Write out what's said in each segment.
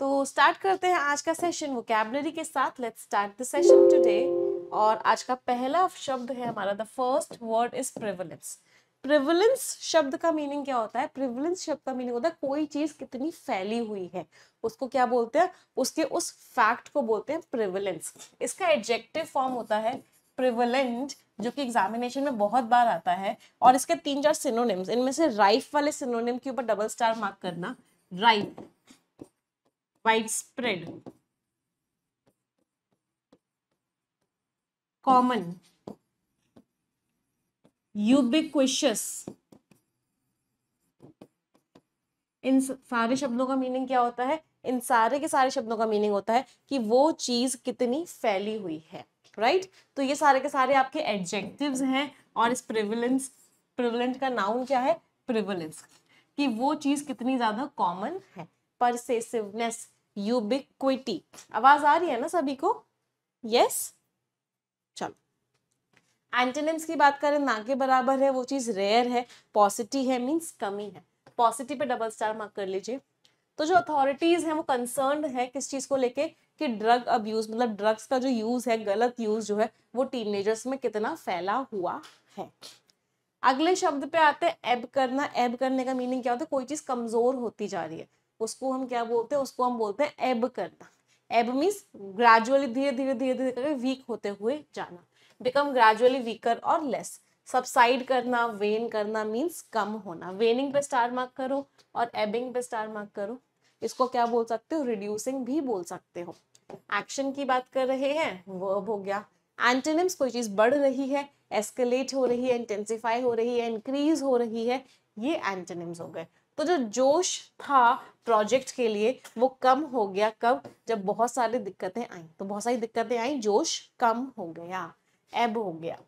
तो स्टार्ट करते हैं आज का सेशन वोकेबलरी के साथ let's start the session today और आज का पहला शब्द है हमारा the first word is prevalence prevalence शब्द का मीनिंग क्या होता है प्रिवलेंस शब्द का मीनिंग होता है कोई चीज कितनी फैली हुई है उसको क्या बोलते हैं उसके उस फैक्ट को बोलते हैं प्रिवलेंस इसका एडजेक्टिव फॉर्म होता है प्रिवलेंट जो कि एग्जामिनेशन में बहुत बार आता है और इसके तीन चार सिनोनिम्स इनमें से राइफ वाले सिनोनिम के ऊपर डबल स्टार मार्क करना राइफ widespread common ubiquitous इन सारे शब्दों का मीनिंग क्या होता है इन सारे के सारे शब्दों का मीनिंग होता है कि वो चीज कितनी फैली हुई है राइट right? तो ये सारे के सारे आपके एडजेक्टिव्स हैं और इस प्रिविलेंस प्रिविलेंट का नाउन क्या है प्रिविलेंस कि वो चीज कितनी ज्यादा कॉमन है परसेसिवनेस यूबिक्विटी आवाज आ रही है ना सभी को यस चलो एंटेनिम्स की बात करें ना के बराबर है वो चीज रेयर है पॉजिटिव है मींस कमी है positive pay double star mark कर लीजिए तो जो अथॉरिटीज हैं वो कंसर्न है किस चीज को लेके कि ड्रग अब मतलब ड्रग्स का जो यूज है गलत यूज जो है वो टीनेजर्स में कितना फैला हुआ है अगले शब्द पे आते हैं एब करना एब करने का मीनिंग क्या होता है कोई चीज कमजोर होती जा रही है उसको हम क्या बोलते हैं उसको हम बोलते हैं एब करना एब मीन्स ग्रेजुअली धीरे धीरे धीरे धीरे करके वीक होते हुए जाना बिकम ग्रेजुअली वीकर और लेस सबसाइड करना वेन करना मीन्स कम होना वेनिंग पे स्टार मार्क करो और एबिंग पे स्टार मार्क करो इसको क्या बोल सकते हो रिड्यूसिंग भी बोल सकते हो एक्शन की बात कर रहे हैं वर्ब हो गया एंटेनिम्स कोई चीज बढ़ रही है एस्केलेट हो रही है इंटेंसिफाई हो रही है इंक्रीज हो रही है ये एंटेनिम्स हो गए तो जो जोश था प्रोजेक्ट के लिए वो कम हो गया कब जब बहुत सारी दिक्कतें आई तो बहुत सारी दिक्कतें आई जोश कम हो गया एब हो गया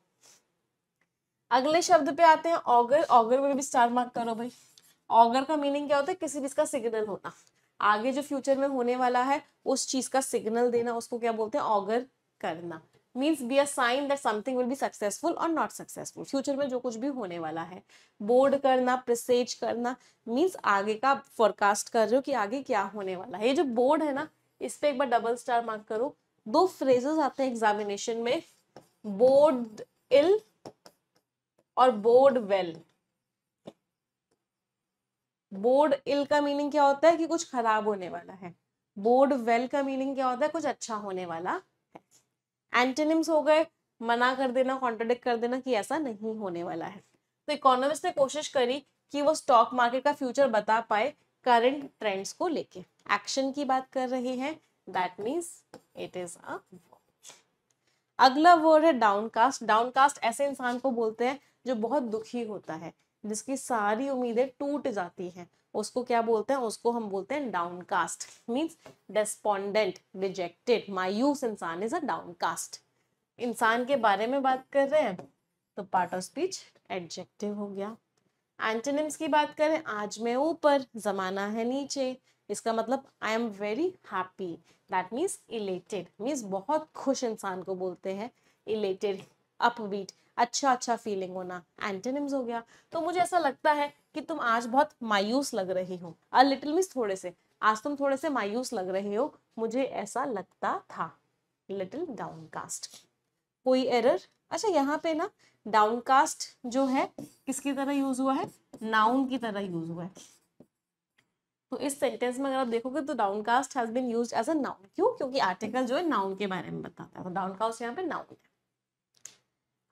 अगले शब्द पे आते हैं ऑगर ऑगर में भी स्टार मार्क करो भाई ऑगर का मीनिंग क्या होता है किसी चीज का सिग्नल होना आगे जो फ्यूचर में होने वाला है उस चीज का सिग्नल देना उसको क्या बोलते हैं ऑगर करना means be a sign that something will be successful और नॉट सक्सेसफुल फ्यूचर में जो कुछ भी होने वाला है बोर्ड करना प्रिसेज करना मीन्स आगे का फोरकास्ट कर रहे हो कि आगे क्या होने वाला है ये जो बोर्ड है ना इस पर एक बार डबल स्टार मार्क करो दो फ्रेजेस आते हैं एग्जामिनेशन में बोर्ड इल और बोर्ड वेल बोर्ड इल का मीनिंग क्या होता है कि कुछ खराब होने वाला है बोर्ड वेल का मीनिंग क्या होता है कुछ अच्छा होने वाला एंटेनिम्स हो गए मना कर देना कॉन्ट्रोडिक्ट कर देना कि ऐसा नहीं होने वाला है तो इकोनॉमिस्ट ने कोशिश करी कि वो स्टॉक मार्केट का फ्यूचर बता पाए करंट ट्रेंड्स को लेके एक्शन की बात कर रहे हैं that means it is a अगला वर्ड है डाउनकास्ट डाउनकास्ट ऐसे इंसान को बोलते हैं जो बहुत दुखी होता है जिसकी सारी उम्मीदें टूट जाती हैं उसको क्या बोलते हैं उसको हम बोलते हैं डाउनकास्ट मीन्स डेस्पोंडेंट रिजेक्टेड मायूस इंसान इज अ डाउनकास्ट इंसान के बारे में बात कर रहे हैं तो पार्ट ऑफ स्पीच एडजेक्टिव हो गया एंटोनिम्स की बात करें आज मैं ऊपर जमाना है नीचे इसका मतलब I am very happy that means elated means बहुत खुश इंसान को बोलते हैं इलेटेड अपबीट अच्छा अच्छा फीलिंग होना एंटेनिम्स हो गया तो मुझे ऐसा लगता है कि तुम आज बहुत मायूस लग रही हो अ लिटिल मीन्स थोड़े से आज तुम थोड़े से मायूस लग रहे हो मुझे ऐसा लगता था लिटिल डाउनकास्ट कोई एरर अच्छा यहाँ पे ना डाउनकास्ट जो है किसकी तरह यूज हुआ है नाउन की तरह यूज हुआ है तो इस सेंटेंस में अगर आप देखोगे तो downcast has been used as a noun क्यों क्योंकि आर्टिकल जो है नाउन के बारे में बताता है तो डाउनकास्ट यहाँ पे नाउन है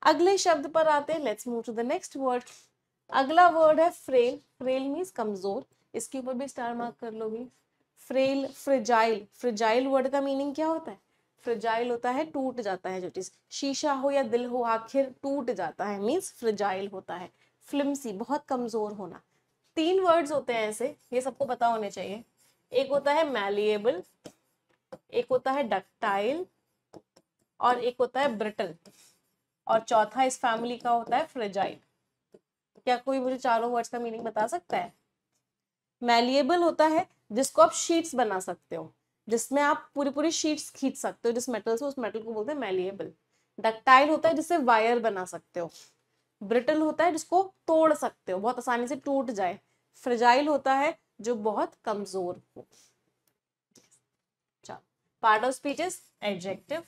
अगले शब्द पर आते हैं let's move to the next word अगला वर्ड है फ्रेल फ्रेल मीन्स कमजोर इसके ऊपर भी स्टार मार्क कर लोगे फ्रेल फ्रिजाइल फ्रिजाइल वर्ड का मीनिंग क्या होता है फ्रिजाइल होता है टूट जाता है जो चीज शीशा हो या दिल हो आखिर टूट जाता है मीन्स फ्रिजाइल होता है फ्लिमसी बहुत कमजोर होना तीन वर्ड्स होते हैं ऐसे ये सबको पता होने चाहिए एक होता है मैलिएबल एक होता है डक्टाइल और एक होता है ब्रिटल और चौथा इस फैमिली का होता है फ्रेजाइल तो क्या कोई मुझे चारों वर्ड्स का मीनिंग बता सकता है मैलिएबल होता है जिसको आप शीट्स बना सकते हो जिसमें आप पूरी पूरी शीट्स खींच सकते हो जिस मेटल से उस मेटल को बोलते हैं मैलिएबल डक्टाइल होता है जिससे वायर बना सकते हो ब्रिटल होता है जिसको तोड़ सकते हो बहुत आसानी से टूट जाए फ्रेजाइल होता है जो बहुत कमजोर हो part of speech is adjective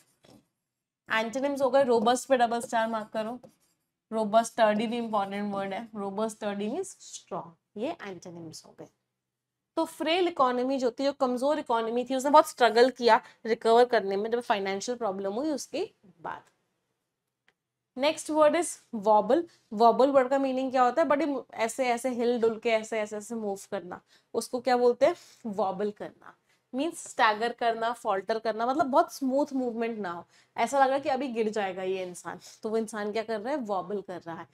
antonyms हो गए रोबस्ट पे डबल स्टार मार्क करो रोबस्ट स्टडी भी इंपॉर्टेंट वर्ड है रोबस्ट स्टडी मीन स्ट्रॉन्ग ये एंटोनिम्स हो गए तो फ्रेल इकोनॉमी जो थी जो कमजोर इकोनॉमी थी उसने बहुत स्ट्रगल किया रिकवर करने में जब फाइनेंशियल प्रॉब्लम हुई उसके बाद next word is wobble wobble word का मीनिंग क्या होता है बड़ी ऐसे ऐसे हिल डुल के ऐसे ऐसे ऐसे मूव करना उसको क्या बोलते हैं वॉबल करना मीन्स स्टैगर करना फॉल्टर करना मतलब बहुत स्मूथ मूवमेंट ना हो ऐसा लग रहा है कि अभी गिर जाएगा ये इंसान तो वो इंसान क्या कर रहा है वॉबल कर रहा है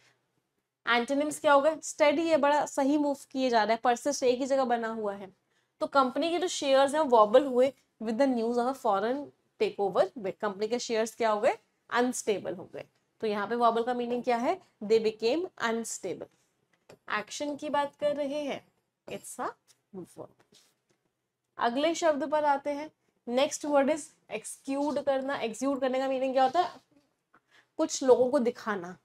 एंटोनिम्स क्या होगा स्टडी ये बड़ा सही मूव किए जा रहा है परसिस्ट एक ही जगह बना हुआ है तो कंपनी के जो शेयर्स हैं वॉबल हुए with the news of a foreign take over company के शेयर्स क्या हो गए अनस्टेबल हो गए तो यहाँ पे वॉबल का मीनिंग क्या है दे बिकेम अनस्टेबल एक्शन की बात कर रहे हैं इट्स अ वर्ब अगले शब्द पर आते हैं नेक्स्ट वर्ड इज एक्सक्यूड करना एक्सक्यूड करने का मीनिंग क्या होता है कुछ लोगों को दिखाना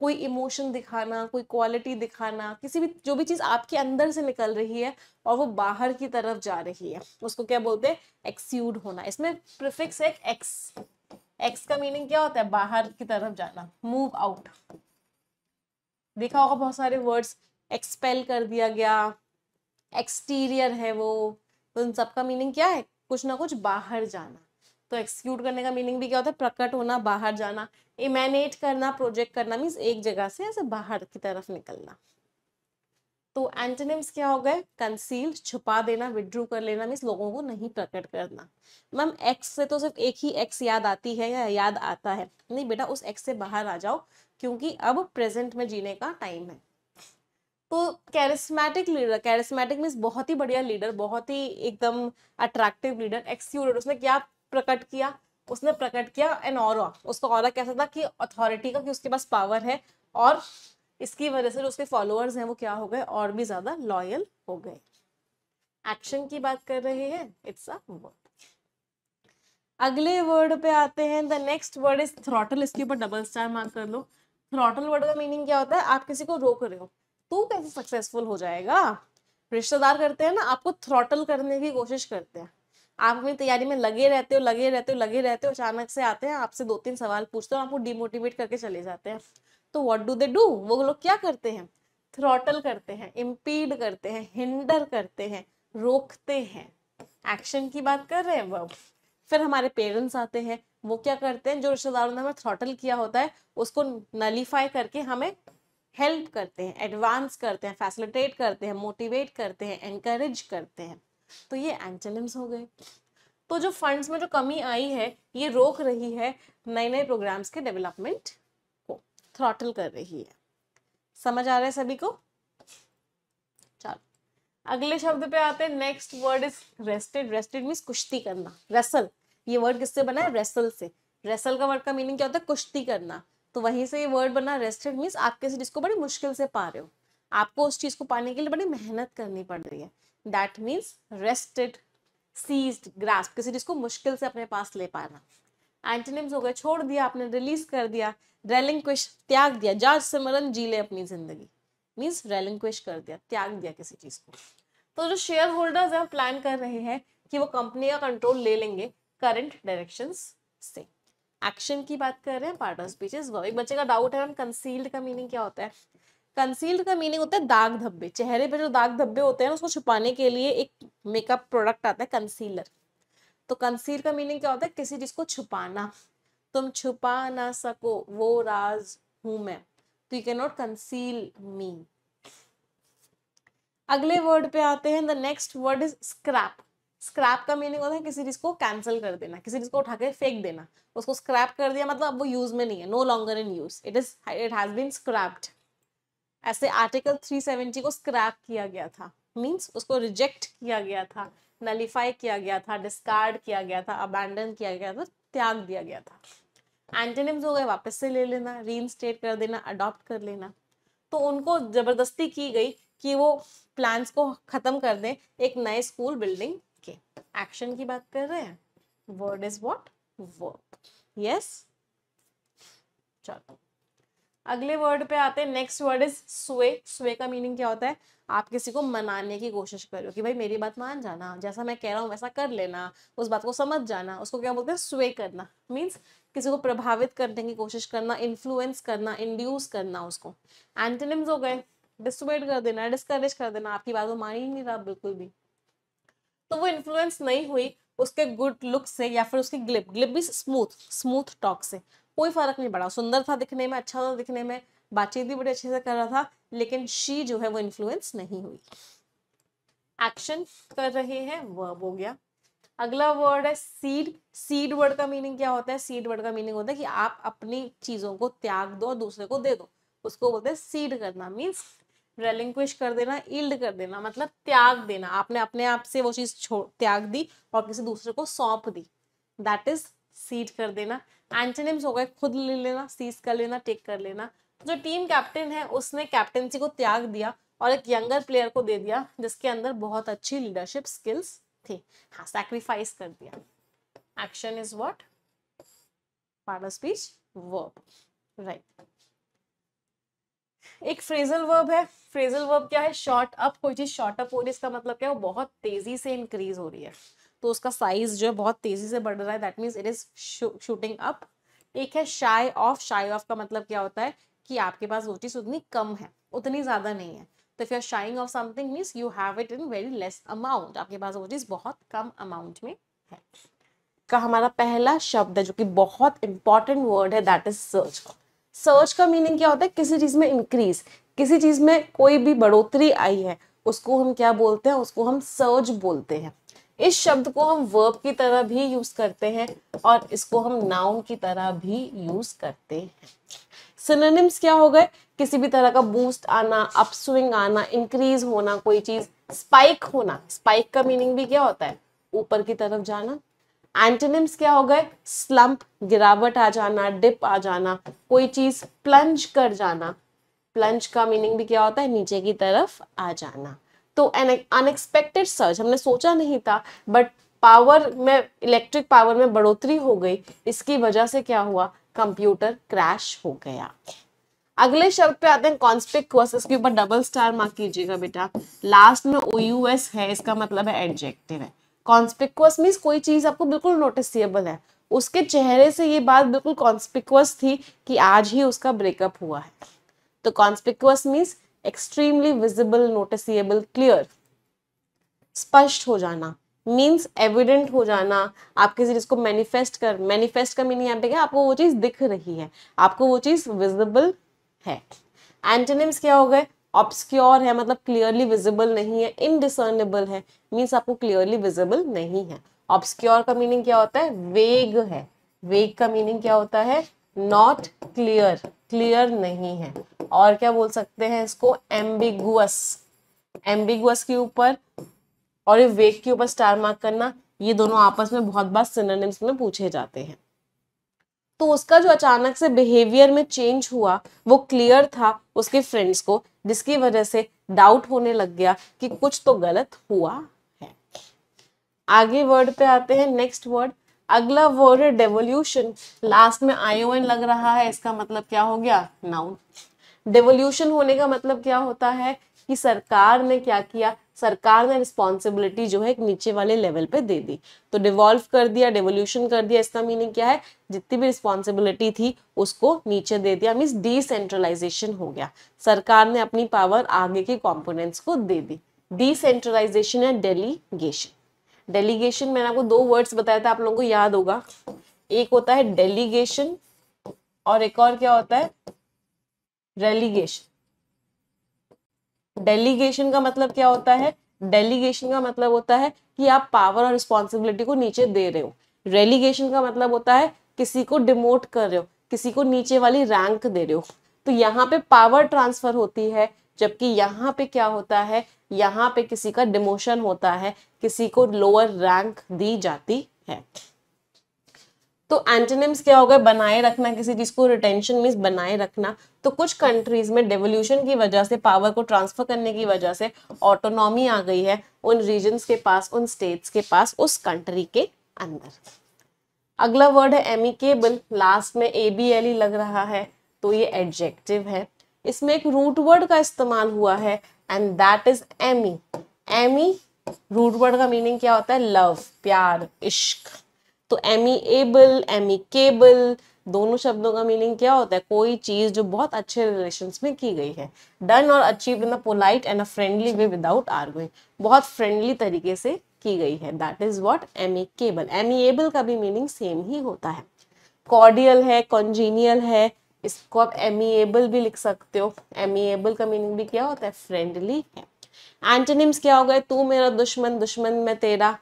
कोई इमोशन दिखाना कोई क्वालिटी दिखाना किसी भी जो भी चीज़ आपके अंदर से निकल रही है और वो बाहर की तरफ जा रही है उसको क्या बोलते हैं एक्स्यूड होना इसमें प्रिफिक्स है एक्स एक्स का मीनिंग क्या होता है बाहर की तरफ जाना मूव आउट देखा होगा बहुत सारे वर्ड्स एक्सपेल कर दिया गया एक्सटीरियर है वो तो इन सब का मीनिंग क्या है कुछ ना कुछ बाहर जाना तो एक्सिक्यूट करने का मीनिंग भी क्या होता है प्रकट होना बाहर जाना इमेनेट करना प्रोजेक्ट करना मीन्स एक जगह से ऐसे बाहर की तरफ निकलना तो एंटोनिम्स क्या हो गए कंसील छुपा देना विड्रू कर लेना मीन्स लोगों को नहीं प्रकट करना मैम एक्स से तो सिर्फ एक ही एक्स याद आती है या याद आता है नहीं बेटा उस एक्स से बाहर आ जाओ क्योंकि अब प्रेजेंट में जीने का टाइम है आपको कैरिस्मेटिक लीडर कैरिस्मेटिक मीन्स बहुत ही बढ़िया लीडर बहुत ही एकदम अट्रैक्टिव लीडर एक्सक्यूटेड उसने क्या प्रकट किया उसने प्रकट किया एन और उसका और कैसा था कि अथॉरिटी का कि उसके पास पावर है और इसकी वजह से जो उसके फॉलोअर्स हैं वो क्या हो गए और भी ज्यादा लॉयल हो गए एक्शन की बात कर रहे हैं इट्स अ वर्ड अगले वर्ड पे आते हैं the next word is throttle इसके ऊपर डबल स्टार मार्क कर लो थ्रॉटल वर्ड का मीनिंग क्या होता है आप किसी को रोक रहे हो तू कैसे सक्सेसफुल हो जाएगा रिश्तेदार करते हैं ना आपको थ्रॉटल करने की कोशिश करते हैं आप अपनी तैयारी में लगे रहते हो लगे रहते हो लगे रहते हो अचानक से आते हैं आपसे दो तीन सवाल पूछते हो आपको डिमोटिवेट करके चले जाते हैं तो व्हाट डू दे डू वो लोग क्या करते हैं थ्रॉटल करते हैं इम्पीड करते हैं हिंडर करते हैं रोकते हैं एक्शन की बात कर रहे हैं वो फिर हमारे पेरेंट्स आते हैं वो क्या करते हैं जो रिश्तेदारों ने हमें थ्रॉटल किया होता है उसको नलीफाई करके हमें हेल्प करते हैं एडवांस करते हैं फैसिलिटेट करते हैं मोटिवेट करते हैं एनकरेज करते हैं तो ये एंटोनिम्स हो गए तो जो फंड्स में जो कमी आई है ये रोक रही है नए नए प्रोग्राम्स के डेवलपमेंट को थ्रॉटल कर रही है समझ आ रहा है सभी को चलो अगले शब्द पे आते हैं next word is rested rested means कुश्ती करना रेसल ये वर्ड किससे बना है रेसल से रेसल का वर्ड का मीनिंग क्या होता है कुश्ती करना तो वहीं से ये वर्ड बना रेस्टेड मीन्स आप किसी चीज़ को बड़ी मुश्किल से पा रहे हो आपको उस चीज़ को पाने के लिए बड़ी मेहनत करनी पड़ रही है that means rested ceased grass किसी चीज़ को मुश्किल से अपने पास ले पाना एंटीनिम्स हो गए छोड़ दिया आपने रिलीज कर दिया रेलिंग त्याग दिया जा सिमरन जी ले अपनी जिंदगी मीन्स रेलिंग कर दिया त्याग दिया किसी चीज़ को तो जो शेयर होल्डर्स हैं प्लान कर रहे हैं कि वो कंपनी का कंट्रोल ले लेंगे करंट डायरेक्शंस से एक्शन की बात कर रहे हैं पार्टनर स्पीचेस वर्ब एक बच्चे का डाउट है मैम कंसील्ड का मीनिंग क्या होता है कंसील्ड का मीनिंग होता है दाग धब्बे चेहरे पे जो दाग धब्बे होते हैं उसको छुपाने के लिए एक मेकअप प्रोडक्ट आता है कंसीलर तो कंसील का मीनिंग क्या होता है किसी चीज को छुपाना तुम छुपा ना सको वो राज हूं मैं तो you can not conceal me अगले वर्ड पे आते हैं the next word is scrap scrap का मीनिंग होता है किसी चीज़ को कैंसिल कर देना किसी चीज़ को उठा के फेंक देना उसको स्क्रैप कर दिया मतलब अब वो यूज़ में नहीं है no longer in use it is it has been scrapped ऐसे आर्टिकल 370 को स्क्रैप किया गया था मींस उसको रिजेक्ट किया गया था नलीफाई किया गया था डिस्कार्ड किया गया था अबैंडन किया गया था त्याग दिया गया था एंटेनिम्स हो गए वापस से ले लेना रीइंस्टेट कर देना अडॉप्ट कर लेना तो उनको जबरदस्ती की गई कि वो प्लान्स को ख़त्म कर दें एक नए स्कूल बिल्डिंग के एक्शन की बात कर रहे हैं word is what work yes चलो अगले वर्ड पे आते हैं नेक्स्ट वर्ड इज स्वे स्वे का मीनिंग क्या होता है आप किसी को मनाने की कोशिश करो कि भाई मेरी बात मान जाना जैसा मैं कह रहा हूँ वैसा कर लेना उस बात को समझ जाना उसको क्या बोलते हैं स्वे करना मीन्स किसी को प्रभावित करने की कोशिश करना इन्फ्लुएंस करना इंड्यूस करना उसको एंटनिम्स हो गए डिस्टुबेट कर देना डिस्करेज कर देना आपकी बात को मान ही नहीं रहा बिल्कुल भी तो वो इन्फ्लुएंस नहीं हुई उसके गुड लुक से या फिर उसकी ग्लिप ग्लिप भी स्मूथ स्मूथ टॉक से कोई फर्क नहीं पड़ा सुंदर था दिखने में अच्छा था दिखने में बातचीत भी बड़े अच्छे से कर रहा था लेकिन शी जो है वो इन्फ्लुएंस नहीं हुई एक्शन कर रहे हैं वर्ब हो गया अगला वर्ड है सीड सीड वर्ड का मीनिंग क्या होता है सीड वर्ड का मीनिंग होता है कि आप अपनी चीजों को त्याग दो और दूसरे को दे दो उसको बोलते हैं सीड करना मीन्स रेलिंग्विश कर देना ईल्ड कर देना मतलब त्याग देना आपने अपने आप से वो चीज छोड़ त्याग दी और किसी दूसरे को सौंप दी दैट इज सीड कर देना एंटेनिम्स हो गए खुद ले लेना सीज कर लेना टेक कर लेना जो टीम कैप्टन है उसने कैप्टनसी को त्याग दिया और एक यंगर प्लेयर को दे दिया जिसके अंदर बहुत अच्छी लीडरशिप स्किल्स थी हाँ सैक्रिफाइस कर दिया action is what part of speech verb right एक फ्रेजल वर्ब है फ्रेजल वर्ब क्या है शॉर्ट अप कोई चीज़ शॉर्ट अप हो रही है इसका मतलब क्या है वो बहुत तेज़ी से इंक्रीज हो रही है तो उसका साइज जो है बहुत तेज़ी से बढ़ रहा है that means it is shooting up एक है शाई ऑफ शाई ऑफ का मतलब क्या होता है कि आपके पास वो चीज़ उतनी कम है उतनी ज़्यादा नहीं है तो if you are shying off something means you have it in very less amount आपके पास वो चीज़ बहुत कम अमाउंट में है का हमारा पहला शब्द है जो कि बहुत इंपॉर्टेंट वर्ड है दैट इज सर्च सर्च का मीनिंग क्या होता है किसी चीज़ में इंक्रीज किसी चीज़ में कोई भी बढ़ोतरी आई है उसको हम क्या बोलते हैं उसको हम सर्च बोलते हैं इस शब्द को हम वर्ब की तरह भी यूज करते हैं और इसको हम नाउन की तरह भी यूज करते हैं सिनोनिम्स क्या हो गए किसी भी तरह का बूस्ट आना अपस्विंग आना इंक्रीज होना कोई चीज स्पाइक होना स्पाइक का मीनिंग भी क्या होता है ऊपर की तरफ जाना एंटेनिम्स क्या हो गए स्लम्प गिरावट आ जाना डिप आ जाना कोई चीज प्लंज कर जाना प्लंज का मीनिंग भी क्या होता है नीचे की तरफ आ जाना तो अनएक्सपेक्टेड सर्ज हमने सोचा नहीं था बट पावर में इलेक्ट्रिक पावर में बढ़ोतरी हो गई इसकी वजह से क्या हुआ कंप्यूटर क्रैश हो गया अगले शब्द पे आते हैं कॉन्स्पिक इसके ऊपर डबल स्टार मार्क कीजिएगा बेटा लास्ट में ओ है इसका मतलब है एडजेक्टिव है कॉन्स्पिक्वस मीन्स कोई चीज आपको बिल्कुल नोटिसबल है उसके चेहरे से ये बात बिल्कुल कॉन्स्पिक्वस थी कि आज ही उसका ब्रेकअप हुआ है तो conspicuous means extremely visible noticeable clear स्पष्ट हो जाना मीन्स एविडेंट हो जाना आप किसी चीज़ को मैनिफेस्ट कर मैनिफेस्ट का मीनिंग यहाँ पे क्या आपको वो चीज़ दिख रही है आपको वो चीज़ विजिबल है एंटोनिम्स क्या हो गए ऑब्सक्योर है मतलब क्लियरली विजिबल नहीं है इनडिसर्नेबल है मीन्स आपको क्लियरली विजिबल नहीं है ऑब्सक्योर का मीनिंग क्या होता है वेग है वेग का मीनिंग क्या होता है नॉट क्लियर क्लियर नहीं है और क्या बोल सकते हैं इसको एम्बिगुअस एम्बिगुअस के ऊपर और ये वेग के ऊपर स्टार मार्क करना ये दोनों आपस में बहुत बार सिनोनिम्स में पूछे जाते हैं तो उसका जो अचानक से बिहेवियर में चेंज हुआ वो क्लियर था उसके फ्रेंड्स को जिसकी वजह से डाउट होने लग गया कि कुछ तो गलत हुआ है आगे वर्ड पे आते हैं नेक्स्ट वर्ड अगला वर्ड है डेवोल्यूशन लास्ट में आईओएन लग रहा है इसका मतलब क्या हो गया नाउन डेवोल्यूशन होने का मतलब क्या होता है कि सरकार ने क्या किया सरकार ने रिस्पॉन्सिबिलिटी जो है नीचे वाले लेवल पे दे दी तो डिवॉल्व कर दिया डिवोल्यूशन कर दिया इसका मीनिंग क्या है जितनी भी रिस्पॉन्सिबिलिटी थी उसको नीचे दे दिया मीन्स डिसेंट्रलाइजेशन हो गया सरकार ने अपनी पावर आगे के कॉम्पोनेंट्स को दे दी डिसेंट्रलाइजेशन या डेलीगेशन डेलीगेशन मैंने आपको दो वर्ड्स बताया था आप लोगों को याद होगा एक होता है डेलीगेशन और एक और क्या होता है रेलीगेशन डेलीगेशन का मतलब क्या होता है डेलीगेशन का मतलब होता है कि आप पावर और रिस्पॉन्सिबिलिटी को नीचे दे रहे हो रेलीगेशन का मतलब होता है किसी को डिमोट कर रहे हो किसी को नीचे वाली रैंक दे रहे हो तो यहाँ पे पावर ट्रांसफर होती है जबकि यहाँ पे क्या होता है यहाँ पे किसी का डिमोशन होता है किसी को लोअर रैंक दी जाती है तो एंटोनिम्स क्या होगा बनाए रखना किसी चीज़ को रिटेंशन मीन बनाए रखना तो कुछ कंट्रीज़ में डेवोल्यूशन की वजह से पावर को ट्रांसफ़र करने की वजह से ऑटोनॉमी आ गई है उन रीजन के पास उन स्टेट्स के पास उस कंट्री के अंदर अगला वर्ड है एमिकेबल लास्ट में ए बी एल ई लग रहा है तो ये एडजेक्टिव है इसमें एक रूट वर्ड का इस्तेमाल हुआ है and that is ami ami root word का मीनिंग क्या होता है लव प्यार इश्क तो एमीएबल एमिकेबल दोनों शब्दों का मीनिंग क्या होता है कोई चीज जो बहुत अच्छे रिलेशन में की गई है डन और achieve in a polite and a friendly way without arguing बहुत फ्रेंडली तरीके से की गई है that is what amicable able का भी मीनिंग सेम ही होता है कॉर्डियल है कॉन्जीनियल है इसको आप एमीएबल भी लिख सकते हो एमीएबल का मीनिंग भी क्या होता है फ्रेंडली है एंटोनिम्स क्या हो गए तू मेरा दुश्मन दुश्मन मैं तेरा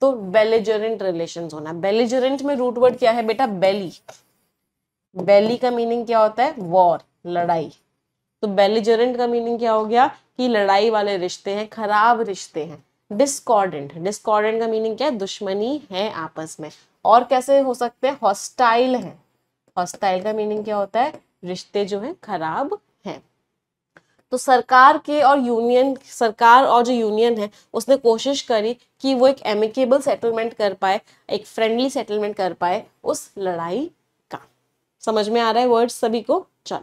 तो बेलेजरेंट रिलेशन होना बेलेजरेंट में रूटवर्ड क्या है बेटा बेली बेली का मीनिंग क्या होता है वॉर लड़ाई तो बेलेजरेंट का मीनिंग क्या हो गया कि लड़ाई वाले रिश्ते हैं खराब रिश्ते हैं डिस्कॉर्डेंट डिस्कॉर्डेंट का मीनिंग क्या है दुश्मनी है आपस में और कैसे हो सकते हैं हॉस्टाइल है हॉस्टाइल का मीनिंग क्या होता है रिश्ते जो है खराब हैं तो सरकार के और यूनियन सरकार और जो यूनियन है उसने कोशिश करी कि वो एक एमिकेबल सेटलमेंट कर पाए एक फ्रेंडली सेटलमेंट कर पाए उस लड़ाई का समझ में आ रहा है वर्ड सभी को चल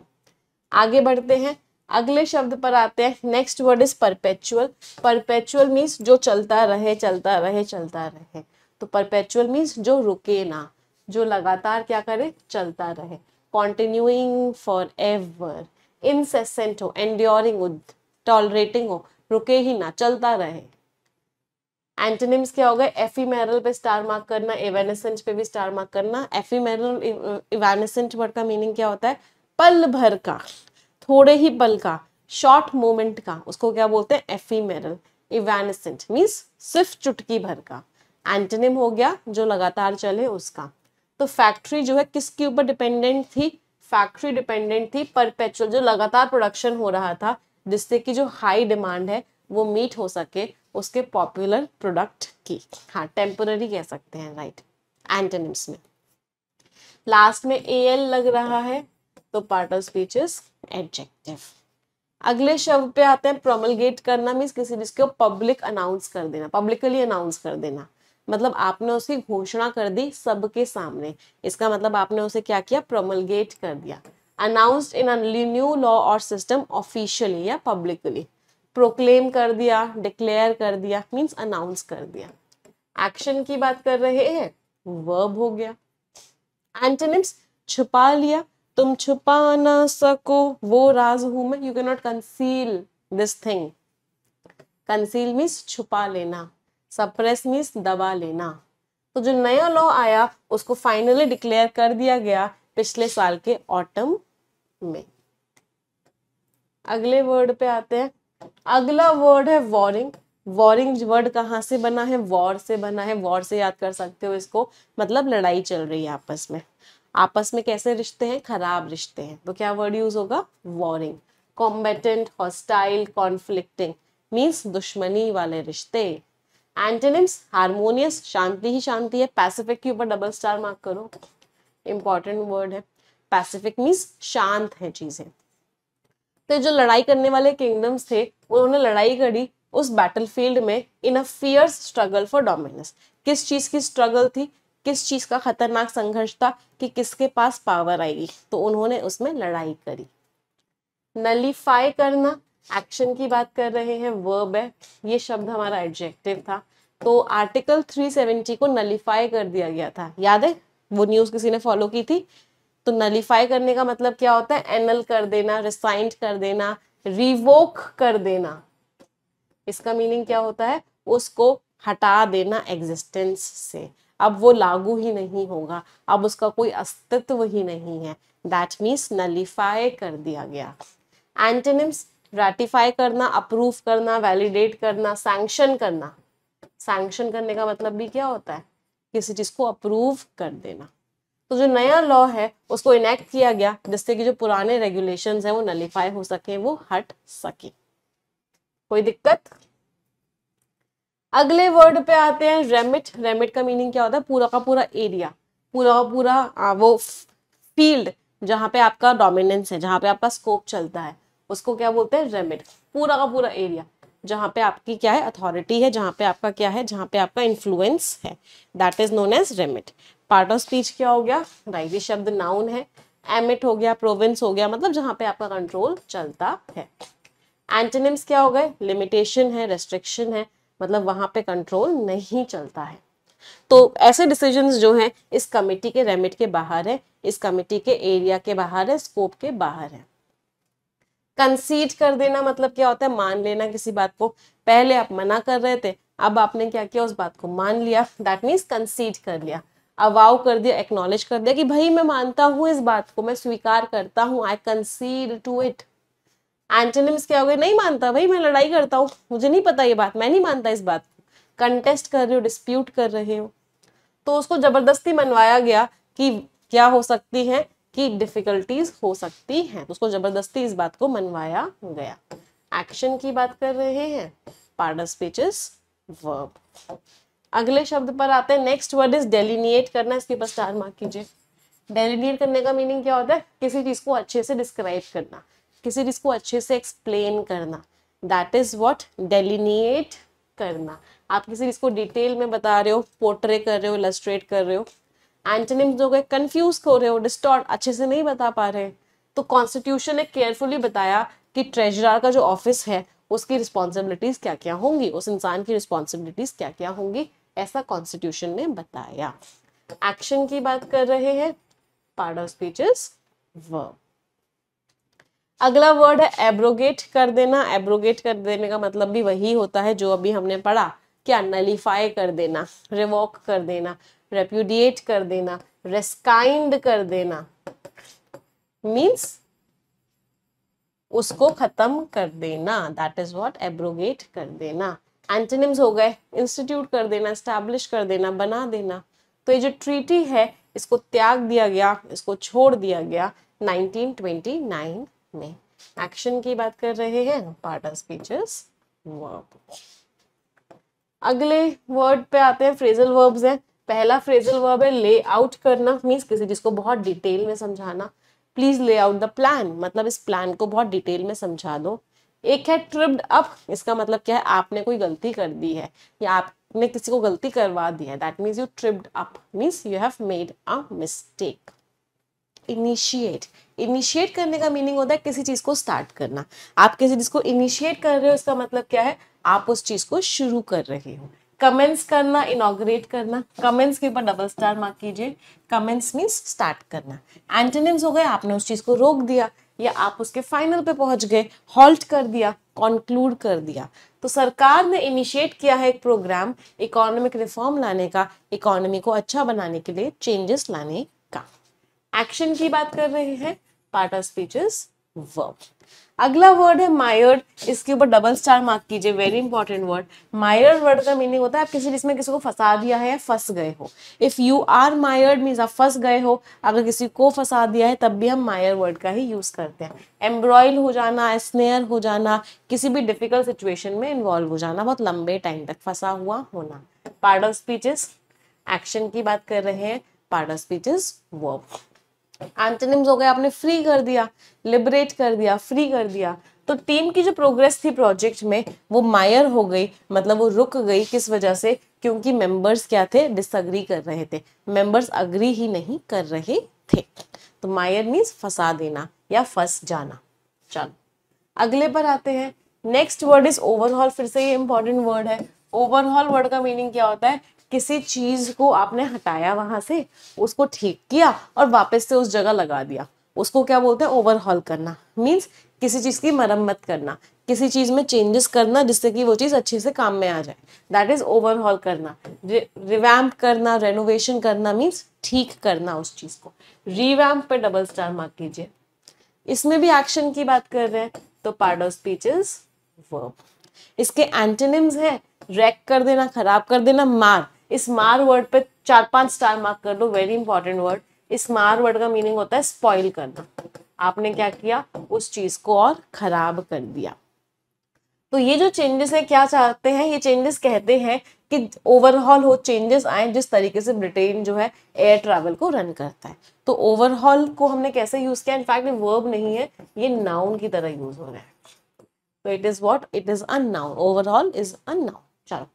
आगे बढ़ते हैं अगले शब्द पर आते हैं next word is perpetual perpetual means जो चलता रहे चलता रहे चलता रहे तो परपेचुअल मीन्स जो रुके ना जो लगातार क्या करे चलता रहे कॉन्टिन्यूइंग फॉर एवर इनसेसेंट हो एंड्योरिंग हो टॉलरेटिंग हो रुके ही ना चलता रहे एंटोनिम्स क्या हो गए एफी पे स्टार मार्क करना एवेनेसेंट पे भी स्टार मार्क करना एफी इवेनेसेंट वर्ड का मीनिंग क्या होता है पल भर का थोड़े ही पल का शॉर्ट मोमेंट का उसको क्या बोलते हैं एफी मैरल इवेनेसेंट मीन्स सिर्फ चुटकी भर का एंटोनिम हो गया जो लगातार चले उसका तो फैक्ट्री जो है किसके ऊपर डिपेंडेंट थी फैक्ट्री डिपेंडेंट थी परपेचुअल जो लगातार प्रोडक्शन हो रहा था जिससे कि जो हाई डिमांड है वो मीट हो सके उसके पॉपुलर प्रोडक्ट की हाँ टेम्पररी कह सकते हैं राइट एंटनिम्स में लास्ट में ए एल लग रहा है तो part of speech is adjective अगले शब्द पे आते हैं प्रोमलगेट करना मीन्स किसी चीज को पब्लिक अनाउंस कर देना पब्लिकली अनाउंस कर देना मतलब आपने उसकी घोषणा कर दी सबके सामने इसका मतलब आपने उसे क्या किया प्रोमलगेट कर दिया अनाउंस इन न्यू लॉ और सिस्टम ऑफिशियली या पब्लिकली प्रोक्लेम कर दिया डिक्लेयर कर दिया मीन्स अनाउंस कर दिया एक्शन की बात कर रहे हैं वर्ब हो गया एंटोनिम्स छुपा लिया तुम छुपा ना सको वो राज हूं मैं you can not conceal this thing conceal means छुपा लेना सप्रेस मीन्स दबा लेना तो जो नया लॉ आया उसको फाइनली डिक्लेयर कर दिया गया पिछले साल के ऑटम में अगले वर्ड पे आते हैं अगला वर्ड है वॉरिंग वॉरिंग वर्ड कहाँ से बना है वॉर से बना है वॉर से याद कर सकते हो इसको मतलब लड़ाई चल रही है आपस में आपस में कैसे रिश्ते हैं खराब रिश्ते हैं तो क्या वर्ड यूज होगा warring combatant hostile conflicting means दुश्मनी वाले रिश्ते एंटेनिम्स हारमोनियस शांति ही शांति है पैसिफिक के ऊपर डबल स्टार मार्क करो इंपॉर्टेंट वर्ड है पैसिफिक मीन्स शांत है चीजें तो जो लड़ाई करने वाले किंगडम्स थे उन्होंने लड़ाई करी उस बैटलफील्ड में in a fierce struggle for dominance किस चीज की स्ट्रगल थी किस चीज का खतरनाक संघर्ष था कि किसके पास पावर आएगी तो उन्होंने उसमें लड़ाई करी नलीफाई करना एक्शन की बात कर रहे हैं वर्ब है ये शब्द हमारा एडजेक्टिव था तो आर्टिकल 370 को नलीफाई कर दिया गया था याद है वो न्यूज़ किसी ने फॉलो की थी तो नलीफाई करने का मतलब क्या होता है एनल कर देना रिसाइंड कर देना रिवोक कर देना इसका मीनिंग क्या होता है उसको हटा देना एग्जिस्टेंस से अब वो लागू ही नहीं होगा अब उसका कोई अस्तित्व ही नहीं है दैट मीन्स नलीफाई कर दिया गया एंटेनिम्स रेटिफाई करना अप्रूव करना वैलिडेट करना सैंक्शन करना सैंक्शन करने का मतलब भी क्या होता है किसी चीज़ को अप्रूव कर देना तो जो नया लॉ है उसको इनेक्ट किया गया जिससे कि जो पुराने रेगुलेशंस हैं वो नलीफाई हो सके वो हट सके कोई दिक्कत अगले वर्ड पे आते हैं रेमिट रेमिट का मीनिंग क्या होता है पूरा का पूरा एरिया पूरा का पूरा वो फील्ड जहां पे आपका डोमिनेंस है जहां पे आपका स्कोप चलता है उसको क्या बोलते हैं रेमिट पूरा का पूरा एरिया जहाँ पे आपकी क्या है अथॉरिटी है जहाँ पे आपका क्या है जहाँ पे आपका इन्फ्लुएंस है that is known as remit part of speech क्या हो गया डायरी शब्द नाउन है एमिट हो गया प्रोविंस हो गया मतलब जहाँ पे आपका कंट्रोल चलता है एंटेनिम्स क्या हो गए लिमिटेशन है रेस्ट्रिक्शन है मतलब वहाँ पे कंट्रोल नहीं चलता है तो ऐसे डिसीजंस जो हैं इस कमेटी के रेमिट के बाहर है इस कमेटी के एरिया के बाहर है स्कोप के बाहर है कंसीड कर देना मतलब क्या होता है मान लेना किसी बात को पहले आप मना कर रहे थे अब आपने क्या किया उस बात को मान लिया दैट मीन्स कंसीड कर लिया अवाव कर दिया एक्नोलेज कर दिया कि भाई मैं मानता हूँ इस बात को मैं स्वीकार करता हूँ I concede to it antonyms क्या हो गए नहीं मानता भाई मैं लड़ाई करता हूँ मुझे नहीं पता ये बात मैं नहीं मानता इस बात को कंटेस्ट कर रहे हो डिस्प्यूट कर रहे हो तो उसको जबरदस्ती मनवाया गया कि क्या हो सकती है की डिफ़िकल्टीज हो सकती हैं तो उसको ज़बरदस्ती इस बात को मनवाया गया एक्शन की बात कर रहे हैं part of speech is verb अगले शब्द पर आते हैं नेक्स्ट वर्ड इज डेलिनिएट करना इसके पास चार मार्क कीजिए डेलिनिएट करने का मीनिंग क्या होता है किसी चीज़ को अच्छे से डिस्क्राइब करना किसी चीज़ को अच्छे से एक्सप्लेन करना दैट इज वॉट डेलिनिएट करना आप किसी चीज़ को डिटेल में बता रहे हो पोर्ट्रे कर रहे हो इलस्ट्रेट कर रहे हो एंटनिम्स जो गए कन्फ्यूज हो रहे हो डिस्टॉर्ट अच्छे से नहीं बता पा रहे तो कॉन्स्टिट्यूशन ने केयरफुली बताया कि ट्रेजरार का जो ऑफिस है उसकी रिस्पॉन्सिबिलिटीज क्या क्या होंगी उस इंसान की रिस्पॉन्सिबिलिटीज क्या क्या होंगी ऐसा कॉन्स्टिट्यूशन ने बताया एक्शन की बात कर रहे हैं part of speech is verb अगला वर्ड है एब्रोगेट कर देना एब्रोगेट कर देने का मतलब भी वही होता है जो अभी हमने पढ़ा क्या नलीफाई कर देना रिवॉक कर देना रेप्यूडिएट कर देना रेस्काइंड कर देना मीन्स उसको खत्म कर देना दैट इज वॉट एब्रोगेट कर देना एंटनिम्स हो गए इंस्टीट्यूट कर देना स्टैब्लिश कर देना बना देना तो ये जो ट्रीटी है इसको त्याग दिया गया इसको छोड़ दिया गया 1929 में एक्शन की बात कर रहे हैं पार्ट ऑफ स्पीचेस वर्ब अगले वर्ड पे आते हैं फ्रेजल वर्ब्स हैं पहला फ्रेजल वर्ब है ले आउट करना मीन्स किसी चीज को बहुत डिटेल में समझाना प्लीज ले आउट द प्लान मतलब इस प्लान को बहुत डिटेल में समझा दो एक है ट्रिप्ड अप इसका मतलब क्या है आपने कोई गलती कर दी है या आपने किसी को गलती करवा दी है that means you tripped up means you have made a mistake initiate initiate करने का मीनिंग होता है किसी चीज को स्टार्ट करना आप किसी चीज को इनिशिएट कर रहे हो इसका मतलब क्या है आप उस चीज को शुरू कर रहे हो कमेंट्स करना इनोग्रेट करना कमेंट्स के ऊपर डबल स्टार मार्क कीजिए कमेंट्स मीन्स स्टार्ट करना एंटोनिम्स हो गए आपने उस चीज़ को रोक दिया या आप उसके फाइनल पे पहुंच गए हॉल्ट कर दिया कॉन्क्लूड कर दिया तो सरकार ने इनिशिएट किया है एक प्रोग्राम इकोनॉमिक रिफॉर्म लाने का इकोनॉमी को अच्छा बनाने के लिए चेंजेस लाने का एक्शन की बात कर रहे हैं पार्ट ऑफ स्पीचेस वर्ब अगला वर्ड है मायर्ड इसके ऊपर डबल स्टार मार्क कीजिए very important word mired word का मीनिंग होता है आप किसी इसमें किसी को फंसा दिया है या फंस गए हो if you are mired means आप फंस गए हो अगर किसी को फंसा दिया है तब भी हम मायर वर्ड का ही यूज़ करते हैं एम्ब्रॉयल हो जाना स्नेयर हो जाना किसी भी डिफिकल्ट सिचुएशन में इन्वॉल्व हो जाना बहुत लंबे टाइम तक फंसा हुआ होना पार्ट ऑफ स्पीचेस एक्शन की बात कर रहे हैं part of speeches verb antonyms हो गए आपने फ्री कर दिया लिबरेट कर दिया फ्री कर दिया तो टीम की जो प्रोग्रेस थी प्रोजेक्ट में वो मायर हो गई मतलब वो रुक गई किस वजह से क्योंकि मेंबर्स क्या थे डिसअग्री कर रहे थे मेंबर्स अग्री ही नहीं कर रहे थे तो मायर मीन्स फंसा देना या फंस जाना चल अगले पर आते हैं नेक्स्ट वर्ड इज ओवरऑल फिर से ये इंपॉर्टेंट वर्ड है ओवरऑल वर्ड का मीनिंग क्या होता है किसी चीज़ को आपने हटाया वहाँ से उसको ठीक किया और वापस से उस जगह लगा दिया उसको क्या बोलते हैं ओवरहॉल करना मीन्स किसी चीज़ की मरम्मत करना किसी चीज़ में चेंजेस करना जिससे कि वो चीज़ अच्छे से काम में आ जाए दैट इज़ ओवरहॉल करना रिवैम्प करना रेनोवेशन करना मीन्स ठीक करना उस चीज़ को रिवैम्प पे डबल स्टार मार्क कीजिए इसमें भी एक्शन की बात कर रहे हैं तो part of speech is verb इसके एंटेनिम्स है रैक कर देना खराब कर देना मार इस मार वर्ड पे चार पांच स्टार मार्क कर लो वेरी इंपॉर्टेंट वर्ड इस मार वर्ड का मीनिंग होता है स्पॉइल करना आपने क्या किया उस चीज को और खराब कर दिया तो ये जो चेंजेस है क्या चाहते हैं ये चेंजेस कहते हैं कि ओवरहॉल हो चेंजेस आए जिस तरीके से ब्रिटेन जो है एयर ट्रैवल को रन करता है तो ओवरहॉल को हमने कैसे यूज किया इनफैक्ट वर्ब नहीं है ये नाउन की तरह यूज हो रहा है तो it is what it is a noun overall is a noun चलो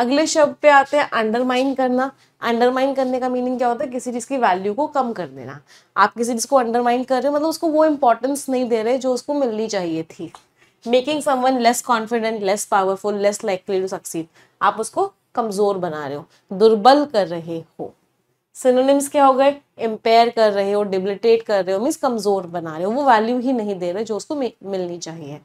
अगले शब्द पे आते हैं अंडरमाइन करना अंडरमाइन करने का मीनिंग क्या होता है किसी चीज़ की वैल्यू को कम कर देना आप किसी चीज़ को अंडरमाइन कर रहे हो मतलब उसको वो इंपॉर्टेंस नहीं दे रहे जो उसको मिलनी चाहिए थी making someone less confident less powerful less likely to succeed आप उसको कमज़ोर बना रहे हो दुर्बल कर रहे हो सिनोनिम्स क्या हो गए इम्पेयर कर रहे हो डिबिलिटेट कर रहे हो मीन्स कमज़ोर बना रहे हो वो वैल्यू ही नहीं दे रहे जो उसको मिलनी चाहिए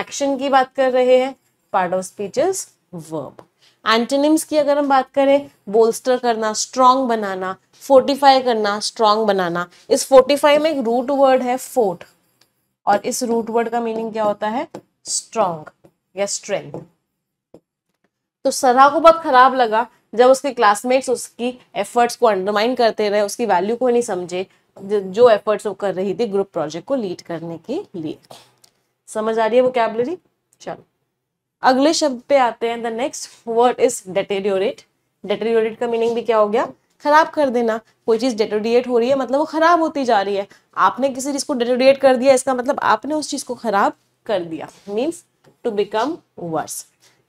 एक्शन की बात कर रहे हैं part of speech is verb antonyms की अगर हम बात करें बोल्स्टर करना स्ट्रॉन्ग बनाना फोर्टिफाई करना स्ट्रॉन्ग बनाना इस फोर्टिफाई में एक रूट वर्ड है फोर्ट और इस रूट वर्ड का मीनिंग क्या होता है स्ट्रॉन्ग या स्ट्रेंथ तो सरा को बहुत खराब लगा जब उसके क्लासमेट्स उसकी एफर्ट्स को अंडरमाइन करते रहे उसकी वैल्यू को नहीं समझे जो एफर्ट्स वो कर रही थी ग्रुप प्रोजेक्ट को लीड करने के लिए समझ आ रही है वो कैबलरी चलो अगले शब्द पे आते हैं the next word is deteriorate deteriorate का मीनिंग भी क्या हो गया खराब कर देना कोई चीज़ डेटोडिएट हो रही है मतलब वो खराब होती जा रही है आपने किसी चीज़ को डेटोडिएट कर दिया इसका मतलब आपने उस चीज़ को खराब कर दिया means to become worse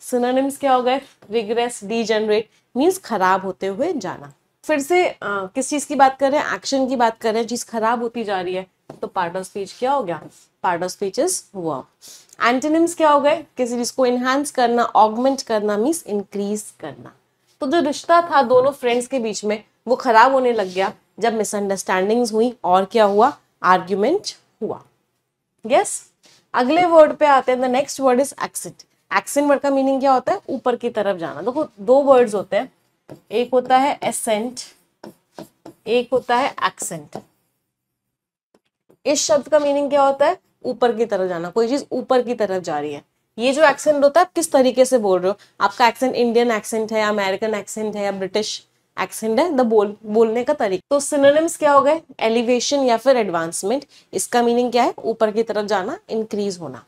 synonyms क्या हो गए रिग्रेस डीजनरेट मीन्स खराब होते हुए जाना फिर से आ, किस चीज़ की बात करें एक्शन की बात करें चीज़ खराब होती जा रही है तो पार्ट ऑफ स्पीच क्या हो गया part of speeches verb antonyms क्या हो गए किसी चीज को इनहेंस करना ऑगमेंट करना मीन्स इंक्रीज करना तो जो रिश्ता था दोनों फ्रेंड्स के बीच में वो खराब होने लग गया जब मिसअंडरस्टैंडिंग्स हुई और क्या हुआ आर्ग्यूमेंट हुआ यस yes? अगले वर्ड पे आते हैं the next word is exit accent word का मीनिंग क्या होता है ऊपर की तरफ जाना देखो दो वर्ड्स होते हैं एक होता है एसेंट एक होता है एक्सेंट इस शब्द का मीनिंग क्या होता है ऊपर की तरफ जाना कोई चीज ऊपर की तरफ जा रही है ये जो एक्सेंट होता है आप किस तरीके से बोल रहे हो आपका एक्सेंट इंडियन एक्सेंट है अमेरिकन एक्सेंट है या ब्रिटिश एक्सेंट है द बोल बोलने का तरीका तो सिनोनिम्स क्या हो गए एलिवेशन या फिर एडवांसमेंट इसका मीनिंग क्या है ऊपर की तरफ जाना इंक्रीज होना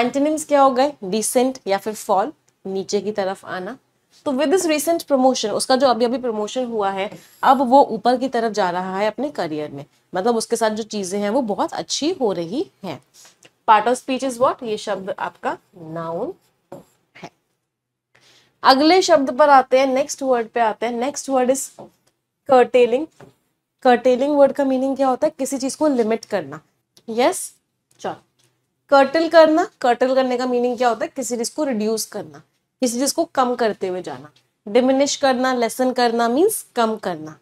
एंटोनिम्स क्या हो गए डिसेंट या फिर फॉल नीचे की तरफ आना तो विद दिस रिसेंट प्रमोशन उसका जो अभी अभी प्रमोशन हुआ है अब वो ऊपर की तरफ जा रहा है अपने करियर में मतलब उसके साथ जो चीज़ें हैं वो बहुत अच्छी हो रही हैं part of speech is what ये शब्द आपका नाउन है अगले शब्द पर आते हैं नेक्स्ट वर्ड पे आते हैं next word is curtailing curtailing word का मीनिंग क्या होता है किसी चीज को लिमिट करना यस yes? चलो कर्टल करना कर्टल करने का मीनिंग क्या होता है किसी चीज को रिड्यूस करना किसी चीज को कम करते हुए जाना डिमिनिश करना लेसन करना मीन्स कम करना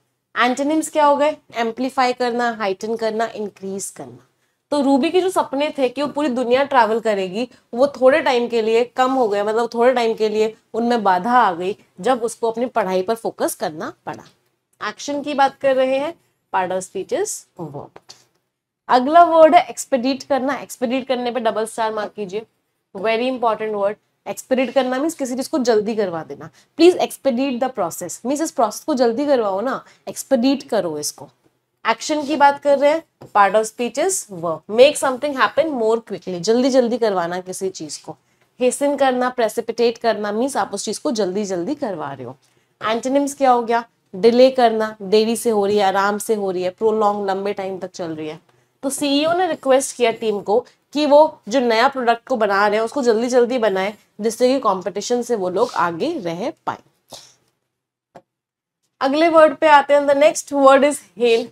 एंटेनिम्स क्या हो गए एम्पलीफाई करना हाइटन करना इंक्रीज करना तो रूबी के जो सपने थे कि वो पूरी दुनिया ट्रैवल करेगी वो थोड़े टाइम के लिए कम हो गए मतलब थोड़े टाइम के लिए उनमें बाधा आ गई जब उसको अपनी पढ़ाई पर फोकस करना पड़ा एक्शन की बात कर रहे हैं part of speech is verb अगला वर्ड है एक्सपेडिट करना एक्सपेडिट करने पर डबल स्टार मार्क कीजिए वेरी इंपॉर्टेंट वर्ड एक्सपेडिट करना मीन्स किसी चीज़ को जल्दी करवा देना please expedite the process means इस प्रोसेस को जल्दी करवाओ ना एक्सपेडिट करो इसको एक्शन की बात कर रहे हैं part of speech is work make something happen more quickly जल्दी जल्दी करवाना किसी चीज़ को हेसन करना प्रेसिपिटेट करना मीन्स आप उस चीज़ को जल्दी जल्दी करवा रहे हो एंटनिम्स क्या हो गया डिले करना देरी से हो रही है आराम से हो रही है प्रोलॉन्ग लंबे टाइम तक चल रही है तो सीईओ e ने रिक्वेस्ट किया टीम को कि वो जो नया प्रोडक्ट को बना रहे हैं उसको जल्दी जल्दी बनाए जिससे कि कंपटीशन से वो लोग आगे रह पाए अगले वर्ड पे आते हैं the next word is hail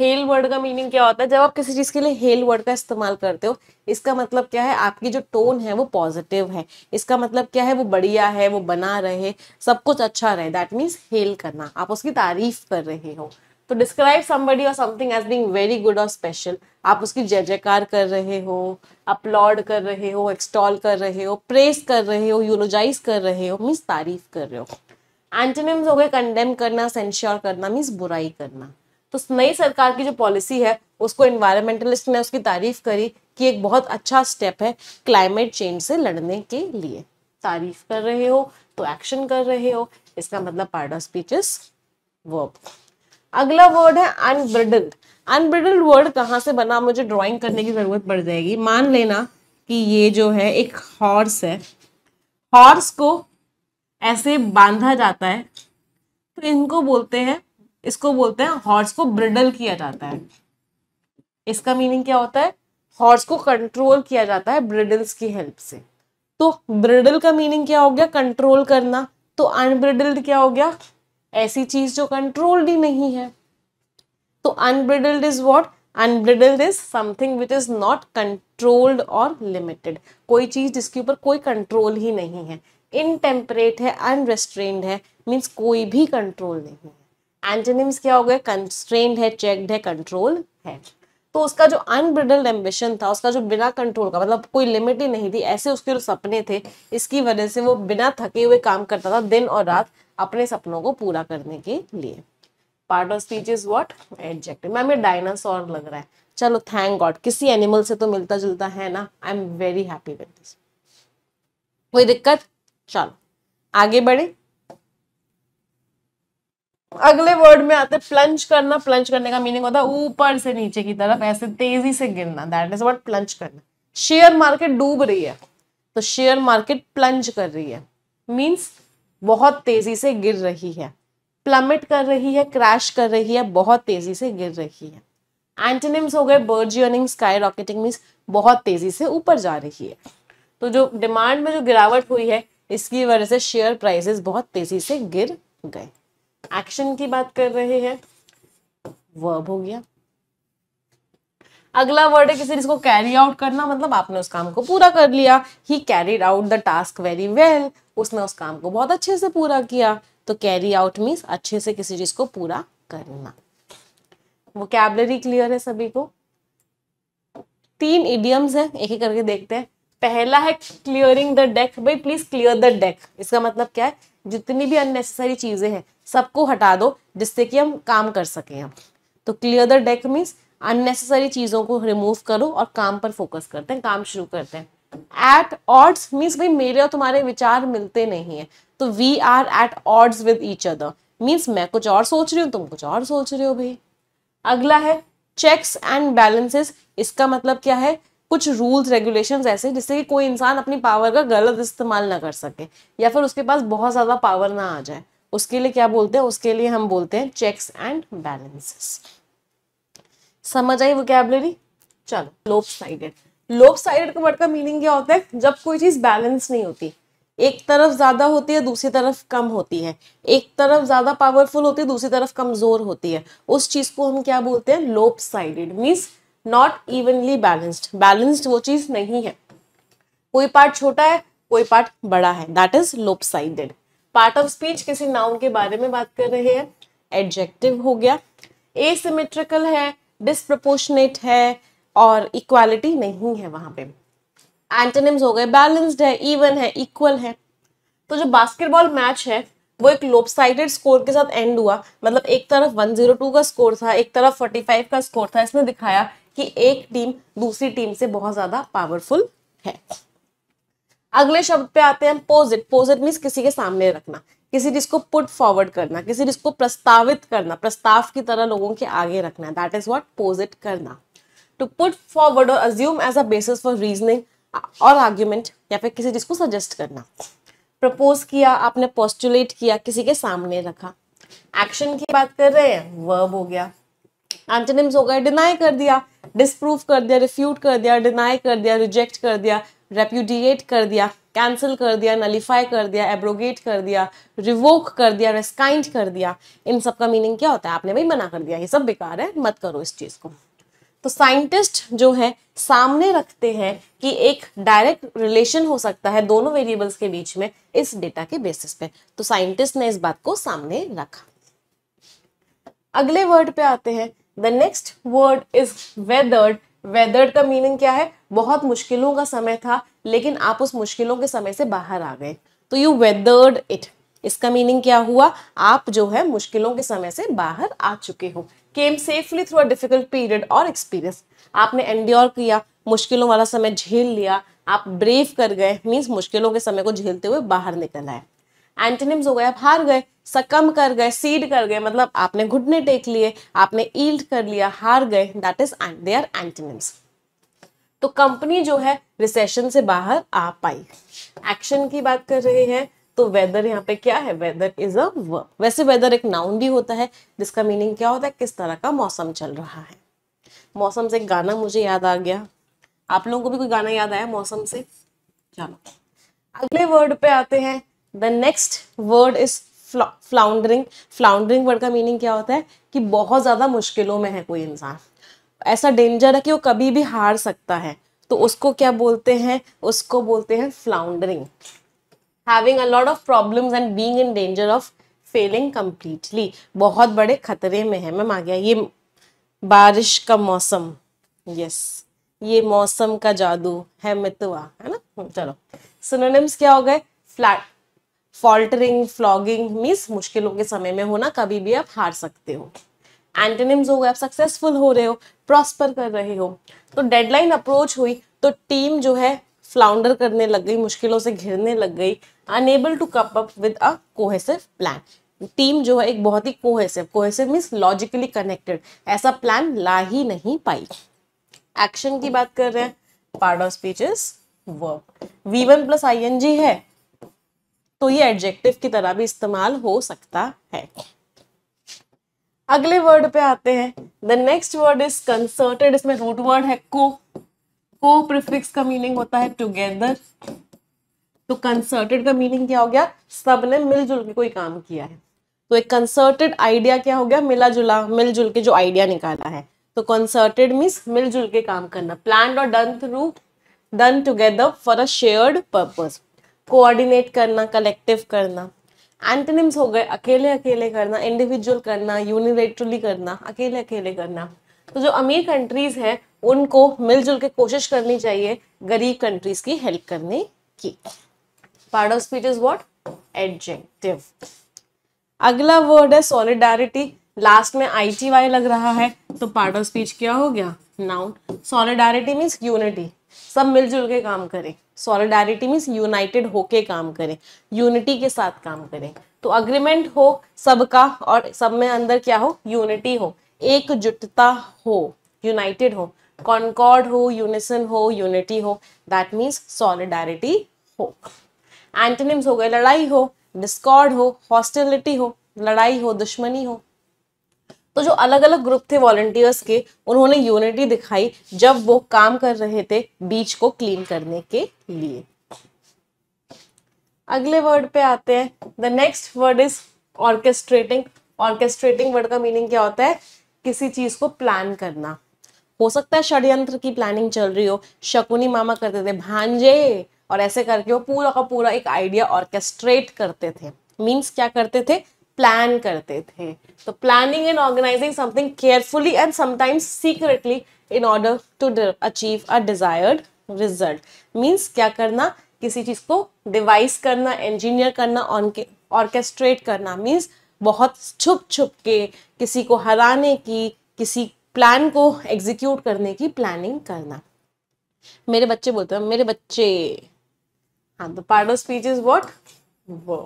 hail word का मीनिंग क्या होता है जब आप किसी चीज़ के लिए हेल वर्ड का इस्तेमाल करते हो इसका मतलब क्या है आपकी जो टोन है वो पॉजिटिव है इसका मतलब क्या है वो बढ़िया है वो बना रहे सब कुछ अच्छा रहे दैट मीन्स हेल करना आप उसकी तारीफ कर रहे हो तो describe somebody or something as being very good or special आप उसकी जय जयकार कर रहे हो अपलॉड कर रहे हो एक्सटॉल कर रहे हो प्रेस कर रहे हो यूनोजाइज कर रहे हो मीन्स तारीफ कर रहे हो एंटोनिम्स हो गए कंडेम करना सेंश्योर करना मीन्स बुराई करना तो नई सरकार की जो पॉलिसी है उसको इन्वायरमेंटलिस्ट ने उसकी तारीफ करी कि एक बहुत अच्छा स्टेप है क्लाइमेट चेंज से लड़ने के लिए तारीफ कर रहे हो तो एक्शन कर रहे हो इसका मतलब part of speech is verb अगला वर्ड है अनब्रिडल्ड अनब्रिडल्ड वर्ड कहाँ से बना मुझे ड्राइंग करने की ज़रूरत पड़ जाएगी मान लेना कि ये जो है एक हॉर्स है हॉर्स को ऐसे बांधा जाता है तो इनको बोलते हैं इसको बोलते हैं हॉर्स को ब्रिडल किया जाता है इसका मीनिंग क्या होता है हॉर्स को कंट्रोल किया जाता है ब्रिडल्स की हेल्प से तो ब्रिडल का मीनिंग क्या हो गया कंट्रोल करना तो अनब्रिडल्ड क्या हो गया ऐसी चीज जो कंट्रोल्ड ही नहीं है तो unbridled is what unbridled is something which is not controlled or limited कोई चीज जिसके ऊपर कोई कंट्रोल ही नहीं है इनटेम्परेट है अनरेस्ट्रेंड है मीन्स कोई भी कंट्रोल नहीं है एंटेनिम्स क्या हो गए कंस्ट्रेंड है चेकड है कंट्रोल है तो उसका जो अनब्रिडल्ड एम्बिशन था उसका जो बिना कंट्रोल का मतलब कोई लिमिट ही नहीं थी ऐसे उसके जो सपने थे इसकी वजह से वो बिना थके हुए काम करता था दिन और रात अपने सपनों को पूरा करने के लिए part of speech is what adjective ma'am ये डायनासोर लग रहा है चलो थैंक गॉड किसी एनिमल से तो मिलता जुलता है ना I am very happy with this कोई दिक्कत चलो आगे बढ़े अगले वर्ड में आते प्लंज करना प्लंज करने का मीनिंग होता है ऊपर से नीचे की तरफ ऐसे तेजी से गिरना दैट इज व्हाट प्लंज करना शेयर मार्केट डूब रही है तो शेयर मार्केट प्लंज कर रही है मीन्स बहुत तेजी से गिर रही है प्लमिट कर रही है क्रैश कर रही है बहुत तेजी से गिर रही है एंटेनिम्स हो गए bird burgeoning skyrocketing means बहुत तेजी से ऊपर जा रही है तो जो डिमांड में जो गिरावट हुई है इसकी वजह से शेयर प्राइसेस बहुत तेजी से गिर गए एक्शन की बात कर रहे हैं वर्ब हो गया अगला वर्ड है किसी जिसको कैरी आउट करना मतलब आपने उस काम को पूरा कर लिया he carried out the task very well उसने उस काम को बहुत अच्छे से पूरा किया तो कैरी आउट मीन्स अच्छे से किसी चीज को पूरा करना वो कैबलरी क्लियर है सभी को तीन इडियम्स है एक ही करके देखते हैं पहला है क्लियरिंग द डेक भाई प्लीज क्लियर द डेक इसका मतलब क्या है जितनी भी अननेसेसरी चीजें हैं सबको हटा दो जिससे कि हम काम कर सकें हम तो clear the deck means unnecessary चीज़ों को रिमूव करो और काम पर फोकस करते हैं काम शुरू करते हैं एट ऑड्स मीन्स भाई मेरे और तुम्हारे विचार मिलते नहीं है तो we are at odds with each other means मैं कुछ और सोच रही हूँ तुम कुछ और सोच रहे हो भाई अगला है चेक्स एंड बैलेंसेस इसका मतलब क्या है कुछ रूल्स रेगुलेशंस ऐसे जिससे कि कोई इंसान अपनी पावर का गलत इस्तेमाल ना कर सके या फिर उसके पास बहुत ज़्यादा पावर ना आ जाए उसके लिए क्या बोलते हैं उसके लिए हम बोलते हैं चेक्स एंड बैलेंसेस समझ आई कैबलरी चलो लोप साइडेड लोप साइडेड का वर्ड का मीनिंग क्या होता है जब कोई चीज बैलेंस नहीं होती एक तरफ ज्यादा होती है दूसरी तरफ कम होती है एक तरफ ज्यादा पावरफुल होती है दूसरी तरफ कमजोर होती है उस चीज को हम क्या बोलते हैं lopsided means not evenly balanced balanced वो चीज नहीं है कोई पार्ट छोटा है कोई पार्ट बड़ा है that is lopsided part of speech किसी नाउन के बारे में बात कर रहे हैं एडजेक्टिव हो गया एसिमेट्रिकल है डिस्प्रपोर्शनेट है और इक्वालिटी नहीं है वहां पे एंटनिम्स हो गए बैलेंस्ड है इवन है इक्वल है तो जो बास्केटबॉल मैच है वो एक लोपसाइडेड स्कोर के साथ एंड हुआ मतलब एक तरफ 102 का स्कोर था एक तरफ 45 का स्कोर था इसने दिखाया कि एक टीम दूसरी टीम से बहुत ज़्यादा पावरफुल है अगले शब्द पे आते हैं पोजिट पोजिट मीन्स किसी के सामने रखना किसी चीज को पुट फॉरवर्ड करना किसी चीज को प्रस्तावित करना प्रस्ताव की तरह लोगों के आगे रखना दैट इज वॉट पोजिट करना टू पुट फॉरवर्ड और assume as a basis for reasoning और आर्ग्यूमेंट या फिर किसी चीज को सजेस्ट करना प्रपोज किया आपने पोस्टुलेट किया किसी के सामने रखा एक्शन की बात कर रहे हैं वर्ब हो गया एंटोनिम्स हो गए डिनाई कर दिया डिसप्रूव कर दिया रिफ्यूट कर दिया डिनाई कर दिया रिजेक्ट कर दिया रेप्यूडिएट कर दिया कैंसिल कर दिया नलीफाई कर दिया एब्रोगेट कर दिया रिवोक कर दिया रेस्काइंड कर दिया इन सब का मीनिंग क्या होता है आपने भाई मना कर दिया ये सब बेकार है मत करो इस चीज़ को तो साइंटिस्ट जो है सामने रखते हैं कि एक डायरेक्ट रिलेशन हो सकता है दोनों वेरिएबल्स के बीच में इस डेटा के बेसिस पे तो साइंटिस्ट ने इस बात को सामने रखा अगले वर्ड पे आते हैं the next word is weathered weathered का मीनिंग क्या है बहुत मुश्किलों का समय था लेकिन आप उस मुश्किलों के समय से बाहर आ गए तो यू वेदर्ड इट इसका मीनिंग क्या हुआ आप जो है मुश्किलों के समय से बाहर आ चुके हो came safely through a difficult period और एक्सपीरियंस आपने एंड्योर किया मुश्किलों वाला समय झेल लिया आप ब्रेव कर गए मीन्स मुश्किलों के समय को झेलते हुए बाहर निकल आए एंटीनिम्स हो गए आप हार गए सकम कर गए सीड कर गए मतलब आपने घुटने टेक लिए आपने ईल्ड कर लिया हार गए that is they are antonyms तो कंपनी जो है रिसेशन से बाहर आ पाई एक्शन की बात कर रहे हैं तो वेदर यहाँ पे क्या है वेदर इज अ वर्ब वैसे वेदर एक नाउन भी होता है जिसका मीनिंग क्या होता है किस तरह का मौसम चल रहा है मौसम से एक गाना मुझे याद आ गया आप लोगों को भी कोई गाना याद आया मौसम से चलो अगले वर्ड पे आते हैं the next word is floundering floundering word का मीनिंग क्या होता है कि बहुत ज़्यादा मुश्किलों में है कोई इंसान ऐसा डेंजर है कि वो कभी भी हार सकता है तो उसको क्या बोलते हैं उसको बोलते हैं floundering having a lot of problem and being in danger of failing completely बहुत बड़े खतरे में है मैम आ गया ये बारिश का मौसम यस ये मौसम का जादू है मितवा है ना चलो सुनोनिम्स क्या हो गए फ्लैट फॉल्टरिंग फ्लॉगिंग मीन्स मुश्किलों के समय में होना कभी भी आप हार सकते हो एंटेनिम्स हो गए आप सक्सेसफुल हो रहे हो प्रॉस्पर कर रहे हो तो डेडलाइन अप्रोच हुई तो टीम जो है फ्लाउंडर करने लग गई मुश्किलों से घिरने लग गई unable to cope up with a cohesive plan team जो है एक बहुत ही cohesive cohesive means logically connected ऐसा प्लान ला ही नहीं पाई एक्शन की बात कर रहे हैं part of speech is verb V one plus I N G है तो ये एडजेक्टिव की तरह भी इस्तेमाल हो सकता है अगले वर्ड पे आते हैं the next word is concerted इसमें रूट वर्ड है को को प्रिफिक्स का मीनिंग होता है टुगेदर तो कंसर्टेड का मीनिंग क्या हो गया सब ने मिलजुल के कोई काम किया है तो एक कंसर्टेड आइडिया क्या हो गया मिला जुला मिलजुल के जो आइडिया निकाला है तो कंसर्टेड मीन्स मिलजुल के काम करना प्लान और done through done together for a shared purpose coordinate करना कलेक्टिव करना एंटनिम्स हो गए अकेले अकेले करना इंडिविजुअल करना यूनिलेटरली करना अकेले अकेले करना तो जो अमीर कंट्रीज हैं उनको मिलजुल के कोशिश करनी चाहिए गरीब कंट्रीज की हेल्प करने की part of speech is what adjective अगला वर्ड है सॉलिडारिटी लास्ट में आई टी वाई लग रहा है तो पार्ट ऑफ स्पीच क्या हो गया नाउन सॉलिडारिटी मीन्स यूनिटी सब मिलजुल के काम करें सॉलिडारिटी मीन्स यूनाइटेड होके काम करें यूनिटी के साथ काम करें तो अग्रीमेंट हो सबका और सब में अंदर क्या हो यूनिटी हो एकजुटता हो यूनाइटेड हो कॉन्कॉर्ड हो यूनिसन हो यूनिटी हो दैट मीन्स सॉलिडारिटी हो एंटोनिम्स हो गए लड़ाई हो डिस्कॉर्ड हो हॉस्टिलिटी हो लड़ाई हो दुश्मनी हो तो जो अलग अलग ग्रुप थे वॉल्टियर्स के उन्होंने यूनिटी दिखाई जब वो काम कर रहे थे बीच को क्लीन करने के लिए अगले वर्ड पे आते हैं the next word is orchestrating orchestrating word का मीनिंग क्या होता है किसी चीज को प्लान करना हो सकता है षड्यंत्र की प्लानिंग चल रही हो शकुनी मामा करते थे भांजे और ऐसे करके वो पूरा का पूरा एक आइडिया ऑर्केस्ट्रेट करते थे मीन्स क्या करते थे प्लान करते थे तो planning and organising something carefully and sometimes secretly in order to achieve a desired result means क्या करना किसी चीज़ को डिवाइस करना इंजीनियर करना ऑर्केस्ट्रेट करना मीन्स बहुत छुप छुप के किसी को हराने की किसी प्लान को एग्जीक्यूट करने की प्लानिंग करना मेरे बच्चे बोलते हैं मेरे बच्चे हाँ the part of speech is what वो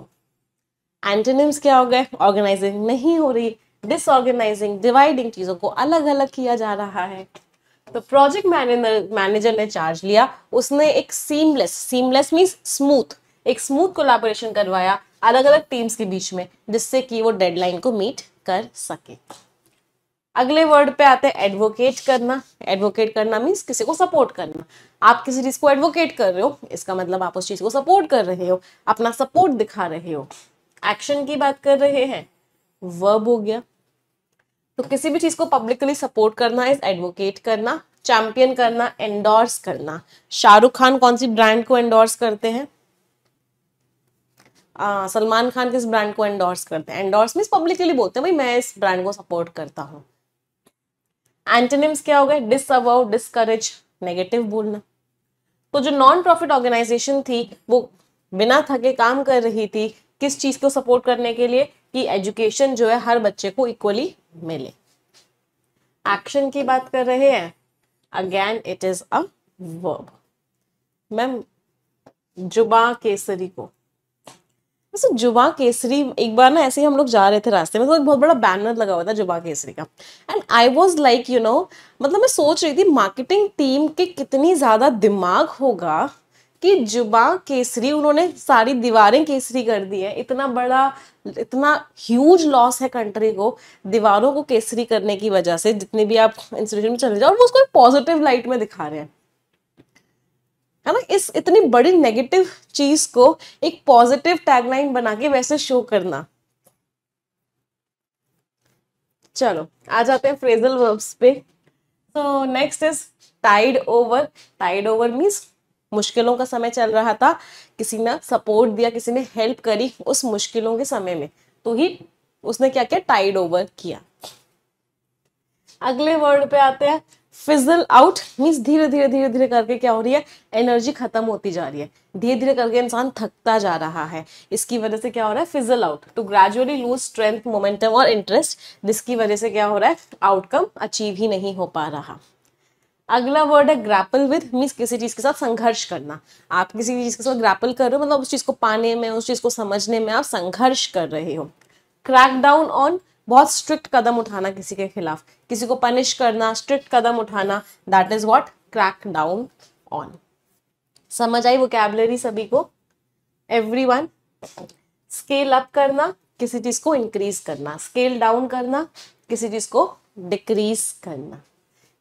एंटोनिम्स क्या हो गए ऑर्गेनाइजिंग नहीं हो रही डिसऑर्गेनाइजिंग डिवाइडिंग चीज़ों को अलग अलग किया जा रहा है तो प्रोजेक्ट मैनेजर मैनेजर ने चार्ज लिया उसने एक सीमलेस सीमलेस मीन्स स्मूथ एक स्मूथ कोलाबोरेशन करवाया अलग अलग टीम्स के बीच में जिससे कि वो डेडलाइन को मीट कर सके अगले वर्ड पे आते हैं एडवोकेट करना एडवोकेट करना मीन्स किसी को सपोर्ट करना आप किसी चीज को एडवोकेट कर रहे हो इसका मतलब आप उस चीज को सपोर्ट कर रहे हो अपना सपोर्ट दिखा रहे हो एक्शन की बात कर रहे हैं वर्ब हो गया तो किसी भी चीज को पब्लिकली सपोर्ट करना इज एडवोकेट करना चैंपियन करना एंडोर्स करना शाहरुख खान कौन सी ब्रांड को एंडोर्स करते हैं सलमान खान किस ब्रांड को एंडोर्स करते हैं एंडोर्स मीन पब्लिकली बोलते हैं भाई मैं इस ब्रांड को सपोर्ट करता हूँ एंटोनिम्स क्या हो गए डिसअव डिस्करेज नेगेटिव बोलना तो जो नॉन प्रॉफिट ऑर्गेनाइजेशन थी वो बिना थके काम कर रही थी किस चीज़ को सपोर्ट करने के लिए कि एजुकेशन जो है हर बच्चे को इक्वली मिले एक्शन की बात कर रहे हैं again it is a verb ma'am जुबा केसरी को वैसे तो जुबा केसरी एक बार ना ऐसे ही हम लोग जा रहे थे रास्ते में तो एक बहुत बड़ा बैनर लगा हुआ था जुबा केसरी का and I was like you know मतलब मैं सोच रही थी मार्केटिंग टीम के कितनी ज़्यादा दिमाग होगा कि जुबा केसरी उन्होंने सारी दीवारें केसरी कर दी है इतना बड़ा इतना ह्यूज लॉस है कंट्री को दीवारों को केसरी करने की वजह से जितने भी आप इंस्टीट्यूशन में चले जाओ और वो उसको एक पॉजिटिव लाइट में दिखा रहे हैं है ना इस इतनी बड़ी नेगेटिव चीज को एक पॉजिटिव टैगलाइन बना के वैसे शो करना चलो आ जाते हैं फ्रेजल वर्ब्स पे तो next is tide over tide over means मुश्किलों का समय चल रहा था किसी ने सपोर्ट दिया किसी ने हेल्प करी उस मुश्किलों के समय में तो ही उसने क्या किया टाइड ओवर किया अगले वर्ड पे आते हैं फिजल आउट मीन्स धीरे धीरे धीरे धीरे करके क्या हो रही है एनर्जी खत्म होती जा रही है धीरे धीरे करके इंसान थकता जा रहा है इसकी वजह से क्या हो रहा है fizzle out to gradually lose strength momentum और इंटरेस्ट जिसकी वजह से क्या हो रहा है आउटकम अचीव ही नहीं हो पा रहा अगला वर्ड है ग्रैपल विद मीन्स किसी चीज़ के साथ संघर्ष करना आप किसी चीज़ के साथ ग्रैपल कर रहे हो मतलब उस चीज़ को पाने में उस चीज़ को समझने में आप संघर्ष कर रहे हो क्रैक डाउन ऑन बहुत स्ट्रिक्ट कदम उठाना किसी के खिलाफ किसी को पनिश करना स्ट्रिक्ट कदम उठाना that is what crack down on समझ आई कैबलरी सभी को एवरी वन स्केल अप करना किसी चीज को इंक्रीज करना स्केल डाउन करना किसी चीज को डिक्रीज करना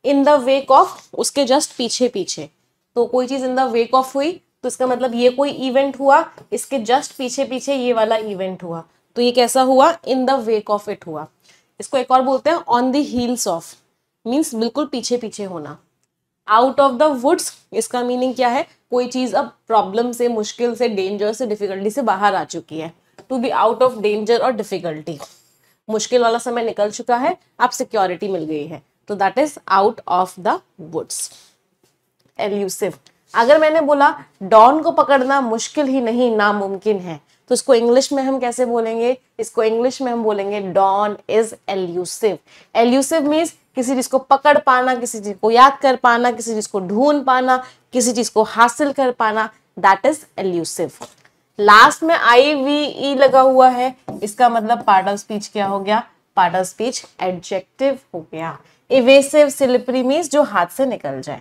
इन द वेक ऑफ उसके जस्ट पीछे पीछे तो कोई चीज़ इन द वेक ऑफ हुई तो इसका मतलब ये कोई इवेंट हुआ इसके जस्ट पीछे पीछे ये वाला इवेंट हुआ तो ये कैसा हुआ in the wake of it हुआ इसको एक और बोलते हैं on the heels of means बिल्कुल पीछे पीछे होना आउट ऑफ द वुड्स इसका मीनिंग क्या है कोई चीज़ अब प्रॉब्लम से मुश्किल से डेंजर से डिफिकल्टी से बाहर आ चुकी है to be out of danger और डिफिकल्टी मुश्किल वाला समय निकल चुका है आप सिक्योरिटी मिल गई है तो that is out of the woods elusive अगर मैंने बोला डॉन को पकड़ना मुश्किल ही नहीं नामुमकिन है तो इसको इंग्लिश में हम कैसे बोलेंगे इसको इंग्लिश में हम बोलेंगे dawn is elusive elusive means किसी चीज को पकड़ पाना किसी चीज को याद कर पाना किसी चीज को ढूंढ पाना किसी चीज को हासिल कर पाना दैट इज एल्यूसिव लास्ट में आई वी ई लगा हुआ है इसका मतलब पार्ट ऑफ स्पीच क्या हो गया पार्ट ऑफ स्पीच एडजेक्टिव हो गया इवेसिव स्लिपरी मीन्स जो हाथ से निकल जाए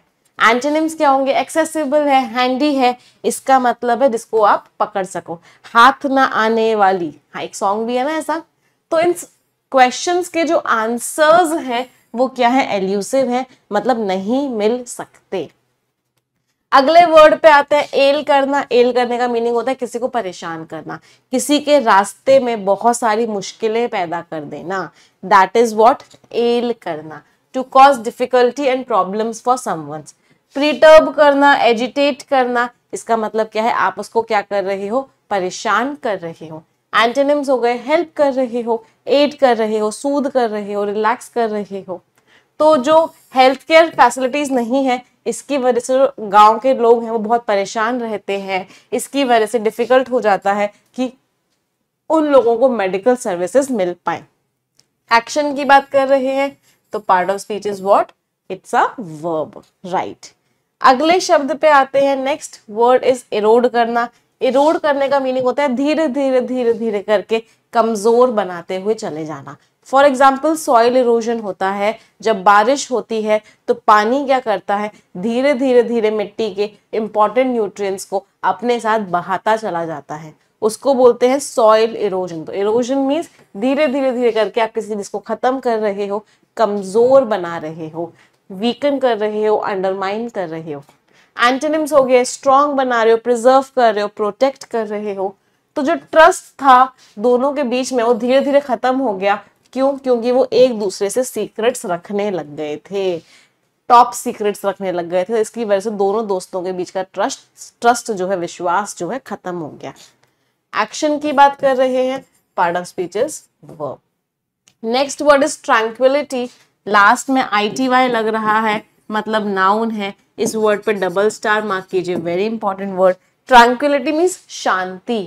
एंटेनिम्स क्या होंगे एक्सेसिबल है हैंडी है इसका मतलब है जिसको आप पकड़ सको हाथ ना आने वाली हाँ एक सॉन्ग भी है ना ऐसा तो इन क्वेश्चंस के जो आंसर्स हैं वो क्या है एल्यूसिव है मतलब नहीं मिल सकते अगले वर्ड पे आते हैं एल करना एल करने का मीनिंग होता है किसी को परेशान करना किसी के रास्ते में बहुत सारी मुश्किलें पैदा कर देना दैट इज वॉट एल करना to cause difficulty and problems for someone's perturb करना एजिटेट करना इसका मतलब क्या है आप उसको क्या कर रहे हो परेशान कर रहे हो एंटेनिम्स हो गए हेल्प कर रहे हो एड कर रहे हो सूद कर रहे हो रिलैक्स कर रहे हो तो जो हेल्थ केयर फैसिलिटीज़ नहीं है इसकी वजह से गांव गाँव के लोग हैं वो बहुत परेशान रहते हैं इसकी वजह से डिफ़िकल्ट हो जाता है कि उन लोगों को मेडिकल सर्विसेज मिल पाए एक्शन की बात कर रहे हैं तो part of speech is what it's a verb right अगले शब्द पे आते हैं नेक्स्ट वर्ड इज इरोड करना इरोड करने का मीनिंग होता है धीरे धीरे धीरे धीरे करके कमजोर बनाते हुए चले जाना फॉर एग्जाम्पल सॉइल इरोजन होता है जब बारिश होती है तो पानी क्या करता है धीरे धीरे धीरे मिट्टी के इंपॉर्टेंट न्यूट्रिएंट्स को अपने साथ बहाता चला जाता है उसको बोलते हैं सॉइल इरोजन तो इरोजन मीन्स धीरे धीरे धीरे करके आप किसी चीज को खत्म कर रहे हो कमजोर बना रहे हो वीकन कर रहे हो अंडरमाइन कर रहे हो एंटेनिम्स हो गए स्ट्रांग बना रहे हो प्रिजर्व कर रहे हो प्रोटेक्ट कर रहे हो तो जो ट्रस्ट था दोनों के बीच में वो धीरे धीरे खत्म हो गया क्यों क्योंकि वो एक दूसरे से सीक्रेट्स रखने लग गए थे टॉप सीक्रेट्स रखने लग गए थे तो इसकी वजह से दोनों दोस्तों के बीच का ट्रस्ट ट्रस्ट जो है विश्वास जो है खत्म हो गया एक्शन की बात कर रहे हैं part of speech is verb next word is tranquillity last में आई टी वाई लग रहा है मतलब नाउन है इस वर्ड पे डबल स्टार मार्क कीजिए very important word tranquillity means शांति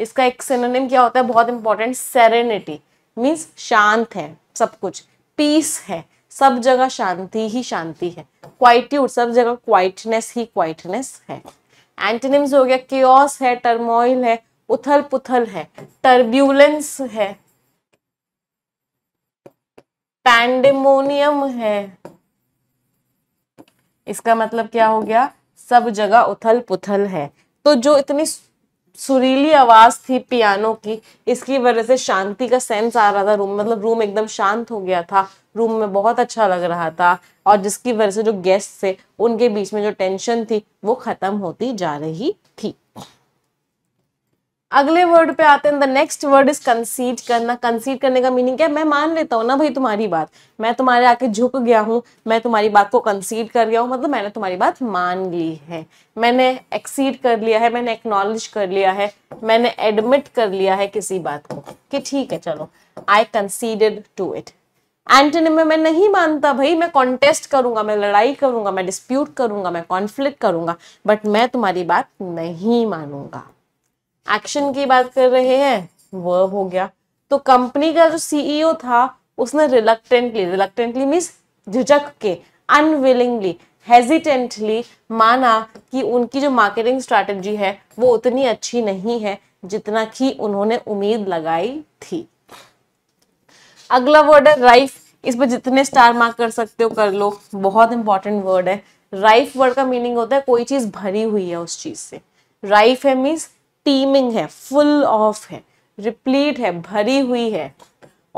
इसका एक सिनोनिम क्या होता है बहुत इंपॉर्टेंट सेरेनिटी मीन्स शांत है सब कुछ पीस है सब जगह शांति ही शांति है क्वाइट्यूड सब जगह क्वाइटनेस ही क्वाइटनेस है एंटीनिम्स हो गया क्योस है टर्मोइल है उथल पुथल है टर्ब्यूलेंस है पैंडेमोनियम है इसका मतलब क्या हो गया सब जगह उथल पुथल है तो जो इतनी सुरीली आवाज थी पियानो की इसकी वजह से शांति का सेंस आ रहा था रूम मतलब रूम एकदम शांत हो गया था रूम में बहुत अच्छा लग रहा था और जिसकी वजह से जो गेस्ट थे उनके बीच में जो टेंशन थी वो खत्म होती जा रही थी अगले वर्ड पे आते हैं the next word is concede करना कंसीड करने का मीनिंग क्या मैं मान लेता हूँ ना भाई तुम्हारी बात मैं तुम्हारे आके झुक गया हूँ मैं तुम्हारी बात को कंसीड कर गया हूँ मतलब मैंने तुम्हारी बात मान ली है मैंने एक्सीड कर लिया है मैंने एक्नोलेज कर लिया है मैंने एडमिट कर लिया है किसी बात को कि ठीक है चलो I conceded to it antonym में मैं नहीं मानता भाई मैं कॉन्टेस्ट करूंगा मैं लड़ाई करूंगा मैं डिस्प्यूट करूंगा मैं कॉन्फ्लिक्ट करूंगा बट मैं तुम्हारी बात नहीं मानूंगा एक्शन की बात कर रहे हैं वर्ब हो गया तो कंपनी का जो सीईओ e था उसने रिलक्टेंटली रिलकटेंटली मीन्स झिझक के अनविलिंगली हेजिटेंटली माना कि उनकी जो मार्केटिंग स्ट्रैटेजी है वो उतनी अच्छी नहीं है जितना कि उन्होंने उम्मीद लगाई थी अगला वर्ड है राइफ इस पर जितने स्टार मार्क कर सकते हो कर लो बहुत इंपॉर्टेंट वर्ड है राइफ वर्ड का मीनिंग होता है कोई चीज भरी हुई है उस चीज से राइफ है मीन्स टीमिंग है फुल ऑफ है रिप्लीट है भरी हुई है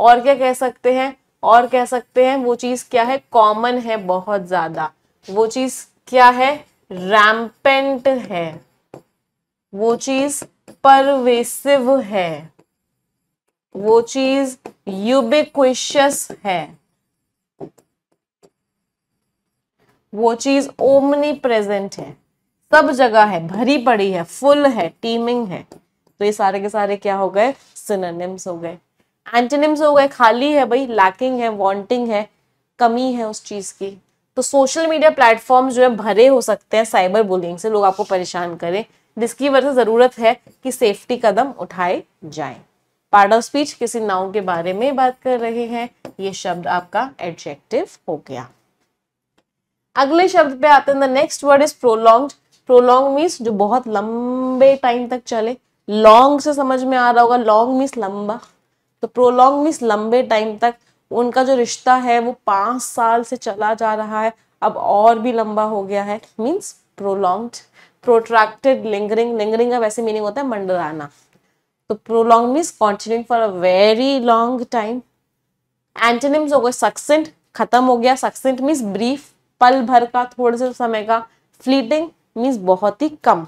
और क्या कह सकते हैं और कह सकते हैं वो चीज़ क्या है कॉमन है बहुत ज़्यादा वो चीज़ क्या है रैम्पेंट है वो चीज़ परवेसिव है वो चीज़ यूबिक्विशस है वो चीज़ ओमनी प्रेजेंट है सब जगह है भरी पड़ी है फुल है टीमिंग है तो ये सारे के सारे क्या हो गए सिनोनिम्स हो गए एंटोनिम्स हो गए खाली है भाई लैकिंग है वॉन्टिंग है कमी है उस चीज की तो सोशल मीडिया प्लेटफॉर्म जो है भरे हो सकते हैं साइबर बुलिंग से लोग आपको परेशान करें जिसकी वजह से ज़रूरत है कि सेफ्टी कदम उठाए जाए पार्ट ऑफ स्पीच किसी नाउ के बारे में बात कर रहे हैं ये शब्द आपका एडजेक्टिव हो गया अगले शब्द पे आते हैं the next word is prolong prolong means जो बहुत लंबे टाइम तक चले लॉन्ग से समझ में आ रहा होगा लॉन्ग मीन्स लंबा तो प्रोलॉन्ग मीन्स लंबे टाइम तक उनका जो रिश्ता है वो पांच साल से चला जा रहा है अब और भी लंबा हो गया है means prolong protracted lingering lingering का वैसे मीनिंग होता है मंडराना तो prolong means continuing for a very long time antonyms हो गए सक्सेंट खत्म हो गया सक्सेंट मीन्स ब्रीफ पल भर का थोड़े से समय का फ्लीटिंग मीन्स बहुत ही कम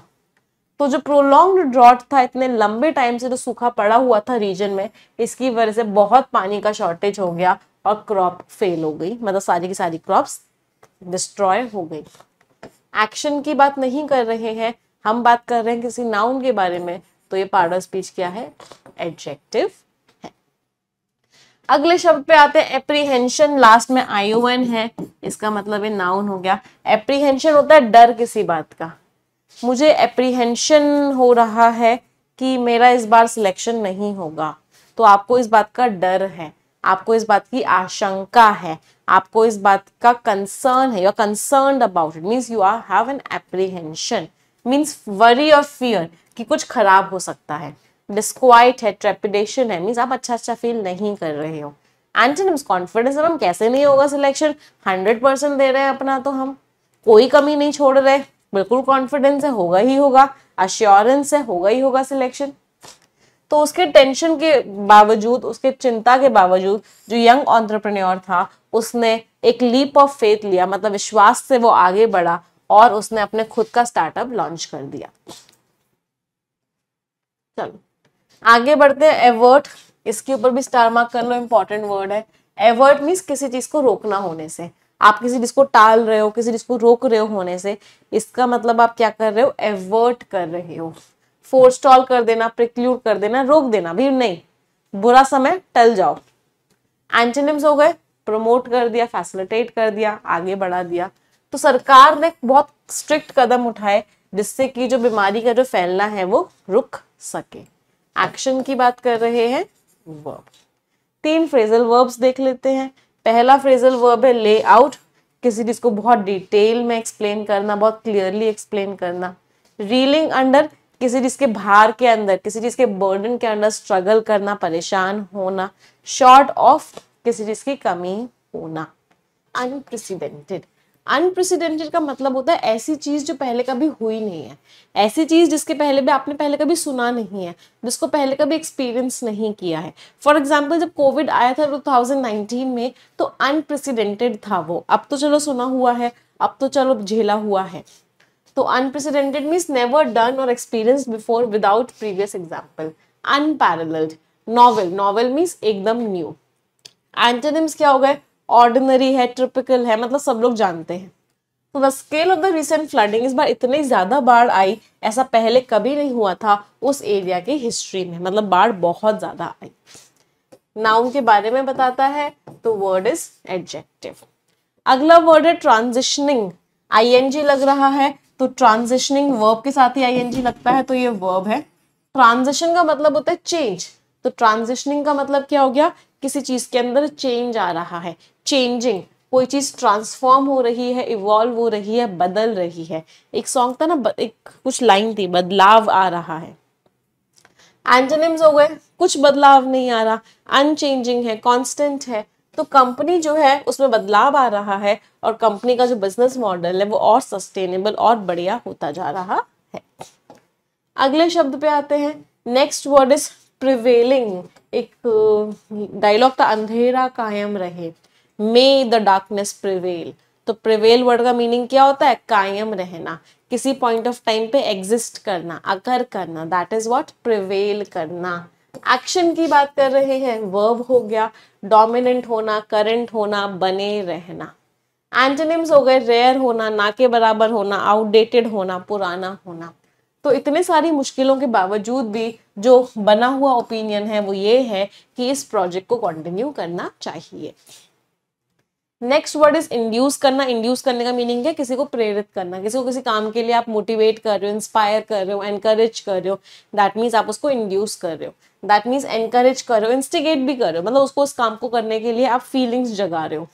तो जो प्रोलॉन्ग ड्रॉट था इतने लंबे टाइम से जो तो सूखा पड़ा हुआ था रीजन में इसकी वजह से बहुत पानी का शॉर्टेज हो गया और क्रॉप फेल हो गई मतलब सारी की सारी क्रॉप डिस्ट्रॉय हो गई एक्शन की बात नहीं कर रहे हैं हम बात कर रहे हैं किसी नाउन के बारे में तो ये पार्ट ऑफ स्पीच क्या है एडजेक्टिव अगले शब्द पे आते हैं एप्रीहेंशन लास्ट में आई है इसका मतलब ये नाउन हो गया एप्रीहेंशन होता है डर किसी बात का मुझे एप्रीहेंशन हो रहा है कि मेरा इस बार सिलेक्शन नहीं होगा तो आपको इस बात का डर है आपको इस बात की आशंका है आपको इस बात का कंसर्न है you are concern about it means you are have an apprehension means worry और फियर कि कुछ खराब हो सकता है डिस्क्वाइट है ट्रेपिडेशन है मीन्स आप अच्छा अच्छा फील नहीं कर रहे हो एंटनिम्स कॉन्फिडेंस हम कैसे नहीं होगा सिलेक्शन हंड्रेड परसेंट दे रहे हैं अपना तो हम कोई कमी नहीं छोड़ रहे बिल्कुल कॉन्फिडेंस है होगा ही होगा अश्योरेंस है होगा ही होगा सिलेक्शन तो उसके टेंशन के बावजूद उसके चिंता के बावजूद जो यंग ऑन्टरप्रन्योर था उसने एक लीप ऑफ फेथ लिया मतलब विश्वास से वो आगे बढ़ा और उसने अपने खुद का स्टार्टअप लॉन्च कर दिया चलो आगे बढ़ते हैं एवर्ट इसके ऊपर भी स्टार मार्क कर लो इंपॉर्टेंट वर्ड है एवर्ट मीन्स किसी चीज को रोकना होने से आप किसी चीज को टाल रहे हो किसी चीज को रोक रहे हो होने से इसका मतलब आप क्या कर रहे हो एवर्ट कर रहे हो फोर्स कर देना प्रिक्लूड कर देना रोक देना भी नहीं बुरा समय टल जाओ एंटेनिम्स हो गए प्रमोट कर दिया फैसिलिटेट कर दिया आगे बढ़ा दिया तो सरकार ने बहुत स्ट्रिक्ट कदम उठाए जिससे कि जो बीमारी का जो फैलना है वो रुक सके एक्शन की बात कर रहे हैं वर्ब तीन फ्रेजल वर्ब्स देख लेते हैं पहला फ्रेजल वर्ब है ले आउट किसी चीज को बहुत डिटेल में एक्सप्लेन करना बहुत क्लियरली एक्सप्लेन करना रीलिंग अंडर किसी चीज के भार के अंदर किसी चीज के बर्डन के अंदर स्ट्रगल करना परेशान होना शॉर्ट ऑफ किसी चीज की कमी होना अनप्रेसिडेंटेड अनप्रेसिडेंटेड का मतलब होता है ऐसी चीज़ जो पहले कभी हुई नहीं है ऐसी चीज़ जिसके पहले भी आपने पहले कभी सुना नहीं है जिसको पहले कभी एक्सपीरियंस नहीं किया है फॉर एग्जाम्पल जब कोविड आया था 2019 में तो अनप्रेसिडेंटेड था वो अब तो चलो सुना हुआ है अब तो चलो झेला हुआ है तो अनप्रेसिडेंटेड मीन्स नेवर डन और experience before without previous example unparalleled novel novel means एकदम न्यू एंटेनिम्स क्या हो गए ऑर्डिनरी है ट्रिपिकल है मतलब सब लोग जानते हैं तो the scale of the recent flooding इस बार इतनी ज़्यादा बाढ़ आई ऐसा पहले कभी नहीं हुआ था उस एरिया की हिस्ट्री में मतलब बाढ़ बहुत ज़्यादा आई नाउन के बारे में बताता है तो वर्ड इज एडजेक्टिव अगला वर्ड है ट्रांजिशनिंग आईएनजी लग रहा है तो ट्रांजिशनिंग वर्ब के साथ ही आईएनजी लगता है तो ये वर्ब है ट्रांजिशन का मतलब होता है चेंज तो ट्रांजिशनिंग का मतलब क्या हो गया किसी चीज़ के अंदर चेंज आ रहा है चेंजिंग कोई चीज़ ट्रांसफॉर्म हो रही है इवॉल्व हो रही है बदल रही है एक सॉन्ग था ना एक कुछ लाइन थी बदलाव आ रहा है एंटोनिम्स हो गए कुछ बदलाव नहीं आ रहा अनचेंजिंग है कांस्टेंट है तो कंपनी जो है उसमें बदलाव आ रहा है और कंपनी का जो बिजनेस मॉडल है वो और सस्टेनेबल और बढ़िया होता जा रहा है अगले शब्द पे आते हैं नेक्स्ट वर्ड इज प्रिवेलिंग एक डायलॉग था अंधेरा कायम रहे मे द डार्कनेस प्रिवेल तो प्रिवेल वर्ड का मीनिंग क्या होता है कायम रहना किसी पॉइंट ऑफ टाइम पे एग्जिस्ट करना अकर करना दैट इज व्हाट प्रिवेल करना एक्शन की बात कर रहे हैं वर्ब हो गया डोमिनेंट होना करंट होना बने रहना एंटनिम्स हो गए रेयर होना ना के बराबर होना आउटडेटेड होना पुराना होना तो इतने सारी मुश्किलों के बावजूद भी जो बना हुआ ओपिनियन है वो ये है कि इस प्रोजेक्ट को कंटिन्यू करना चाहिए नेक्स्ट वर्ड इज इंड्यूस करना इंड्यूस करने का मीनिंग है किसी को प्रेरित करना किसी को किसी काम के लिए आप मोटिवेट कर रहे हो इंस्पायर कर रहे हो एनकरेज कर रहे हो दैट मीन्स आप उसको इंड्यूस कर रहे हो दैट मीन्स एनकरेज कर रहे हो इंस्टिगेट भी कर रहे हो मतलब उसको उस काम को करने के लिए आप फीलिंग्स जगा रहे हो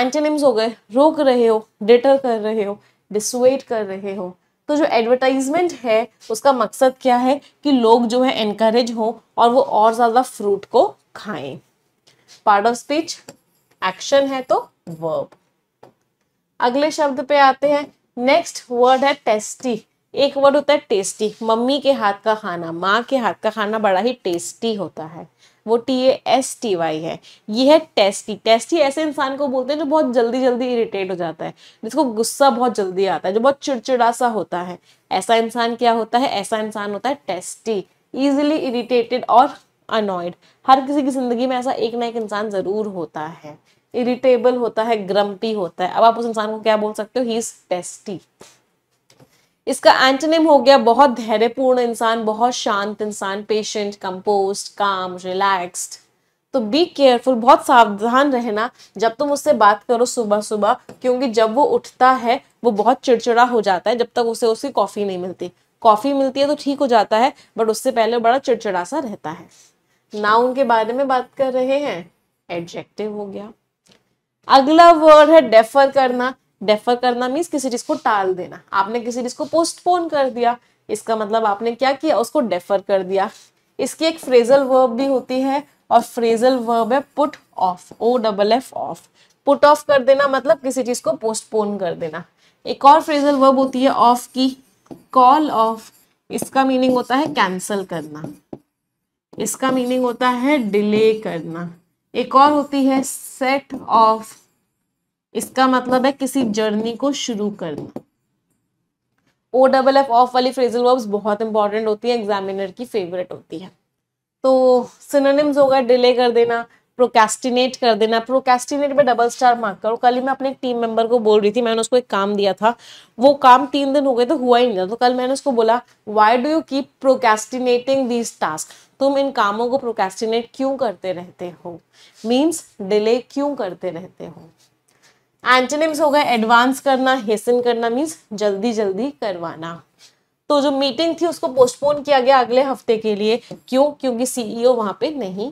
एंटेनिम्स हो गए रोक रहे हो डिटर कर रहे हो डिसवेट कर रहे हो तो जो एडवर्टाइजमेंट है उसका मकसद क्या है कि लोग जो है इनक्रेज हो और वो और ज़्यादा फ्रूट को खाएं पार्ट ऑफ स्पीच एक्शन है तो वर्ब अगले शब्द पे आते हैं नेक्स्ट वर्ड है टेस्टी एक वर्ड होता है टेस्टी मम्मी के हाथ का खाना माँ के हाथ का खाना बड़ा ही टेस्टी होता है वो T A S T Y है ये है टेस्टी टेस्टी ऐसे इंसान को बोलते हैं जो बहुत जल्दी जल्दी इरिटेट हो जाता है जिसको गुस्सा बहुत जल्दी आता है जो बहुत चिड़चिड़ा सा होता है ऐसा इंसान क्या होता है ऐसा इंसान होता है टेस्टी ईजिली इरिटेटेड और अनॉयड हर किसी की ज़िंदगी में ऐसा एक ना एक इंसान ज़रूर होता है इरिटेबल होता है ग्रम्पी होता है अब आप उस इंसान को क्या बोल सकते हो ही इज़ टेस्टी इसका एंटोनिम हो गया बहुत धैर्यपूर्ण इंसान बहुत शांत इंसान पेशेंट कंपोज काम रिलैक्स्ड तो बी केयरफुल बहुत सावधान रहना जब तुम उससे बात करो सुबह सुबह क्योंकि जब वो उठता है वो बहुत चिड़चिड़ा हो जाता है जब तक उसे उसकी कॉफ़ी नहीं मिलती कॉफ़ी मिलती है तो ठीक हो जाता है बट उससे पहले बड़ा चिड़चिड़ा सा रहता है ना उनके बारे में बात कर रहे हैं एडजेक्टिव हो गया अगला वर्ड है डेफर करना डेफर करना मीन्स किसी चीज को टाल देना आपने किसी चीज को पोस्टपोन कर दिया इसका मतलब आपने क्या किया उसको डेफर कर दिया इसकी एक फ्रेजल वर्ब भी होती है और फ्रेजल वर्ब है put off O double F off put off कर देना मतलब किसी चीज को पोस्टपोन कर देना एक और फ्रेजल वर्ब होती है ऑफ की कॉल ऑफ इसका मीनिंग होता है कैंसल करना इसका मीनिंग होता है डिले करना एक और होती है सेट ऑफ इसका मतलब है किसी जर्नी को शुरू करना ओ डबल एफ ऑफ वाली फ्रेजल वर्ब्स बहुत इंपॉर्टेंट होती है एग्जामिनर की फेवरेट होती है तो सिनोनिम्स होगा डिले कर देना प्रोकेस्टिनेट कर देना प्रोकेस्टिनेट पे डबल स्टार मार्क करो कल ही मैं अपने टीम मेंबर को बोल रही थी मैंने उसको एक काम दिया था वो काम तीन दिन हो गए तो हुआ ही नहीं था तो कल मैंने उसको बोला why do you keep procrastinating these task तुम इन कामों को प्रोकेस्टिनेट क्यों करते रहते हो मीन्स डिले क्यों करते रहते हो एंटनिम्स हो गए एडवांस करना हेसन करना मीन्स जल्दी जल्दी करवाना तो जो मीटिंग थी उसको पोस्टपोन किया गया अगले हफ्ते के लिए क्यों क्योंकि सीईओ e वहां पे नहीं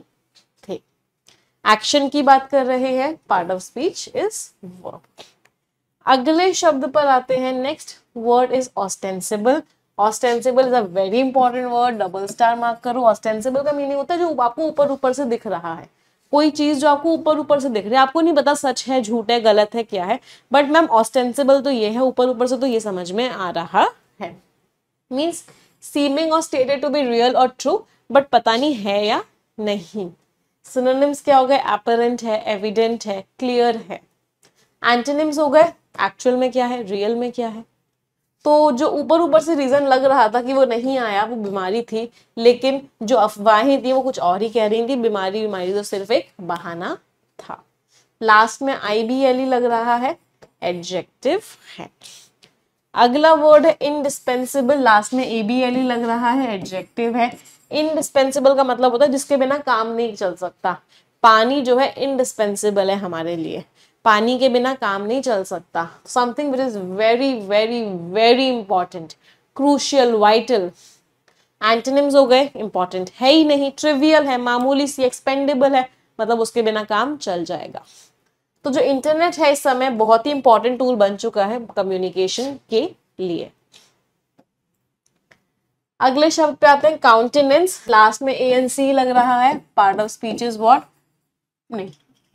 थे एक्शन की बात कर रहे हैं part of speech is verb अगले शब्द पर आते हैं next word is ostensible ostensible is a very important word double star mark करो ऑस्टेंसिबल का मीनिंग होता है जो आपको ऊपर ऊपर से दिख रहा है कोई चीज जो आपको ऊपर ऊपर से दिख रही है आपको नहीं पता सच है झूठ है गलत है क्या है बट मैम ऑस्टेंसिबल तो ये है ऊपर ऊपर से तो ये समझ में आ रहा है मीन्स सीमिंग और स्टेटेड टू बी रियल और ट्रू बट पता नहीं है या नहीं सिनोनिम्स क्या हो गए एपरेंट है एविडेंट है क्लियर है एंटेनिम्स हो गए एक्चुअल में क्या है रियल में क्या है तो जो ऊपर ऊपर से रीज़न लग रहा था कि वो नहीं आया वो बीमारी थी लेकिन जो अफवाहें थी वो कुछ और ही कह रही थी बीमारी बीमारी तो सिर्फ एक बहाना था लास्ट में आई बी एल ई लग रहा है एडजेक्टिव है अगला वर्ड है इनडिस्पेंसिबल लास्ट में ए बी एल ई लग रहा है एडजेक्टिव है इनडिस्पेंसिबल का मतलब होता है जिसके बिना काम नहीं चल सकता पानी जो है इनडिस्पेंसिबल है हमारे लिए पानी के बिना काम नहीं चल सकता something which is very very very important crucial vital antonyms हो गए इंपॉर्टेंट है ही नहीं ट्रिवियल है मामूली सी एक्सपेंडेबल है मतलब उसके बिना काम चल जाएगा तो जो इंटरनेट है इस समय बहुत ही इंपॉर्टेंट टूल बन चुका है कम्युनिकेशन के लिए अगले शब्द पे आते हैं काउंटेनेंस लास्ट में ए एन सी लग रहा है part of speech is what नहीं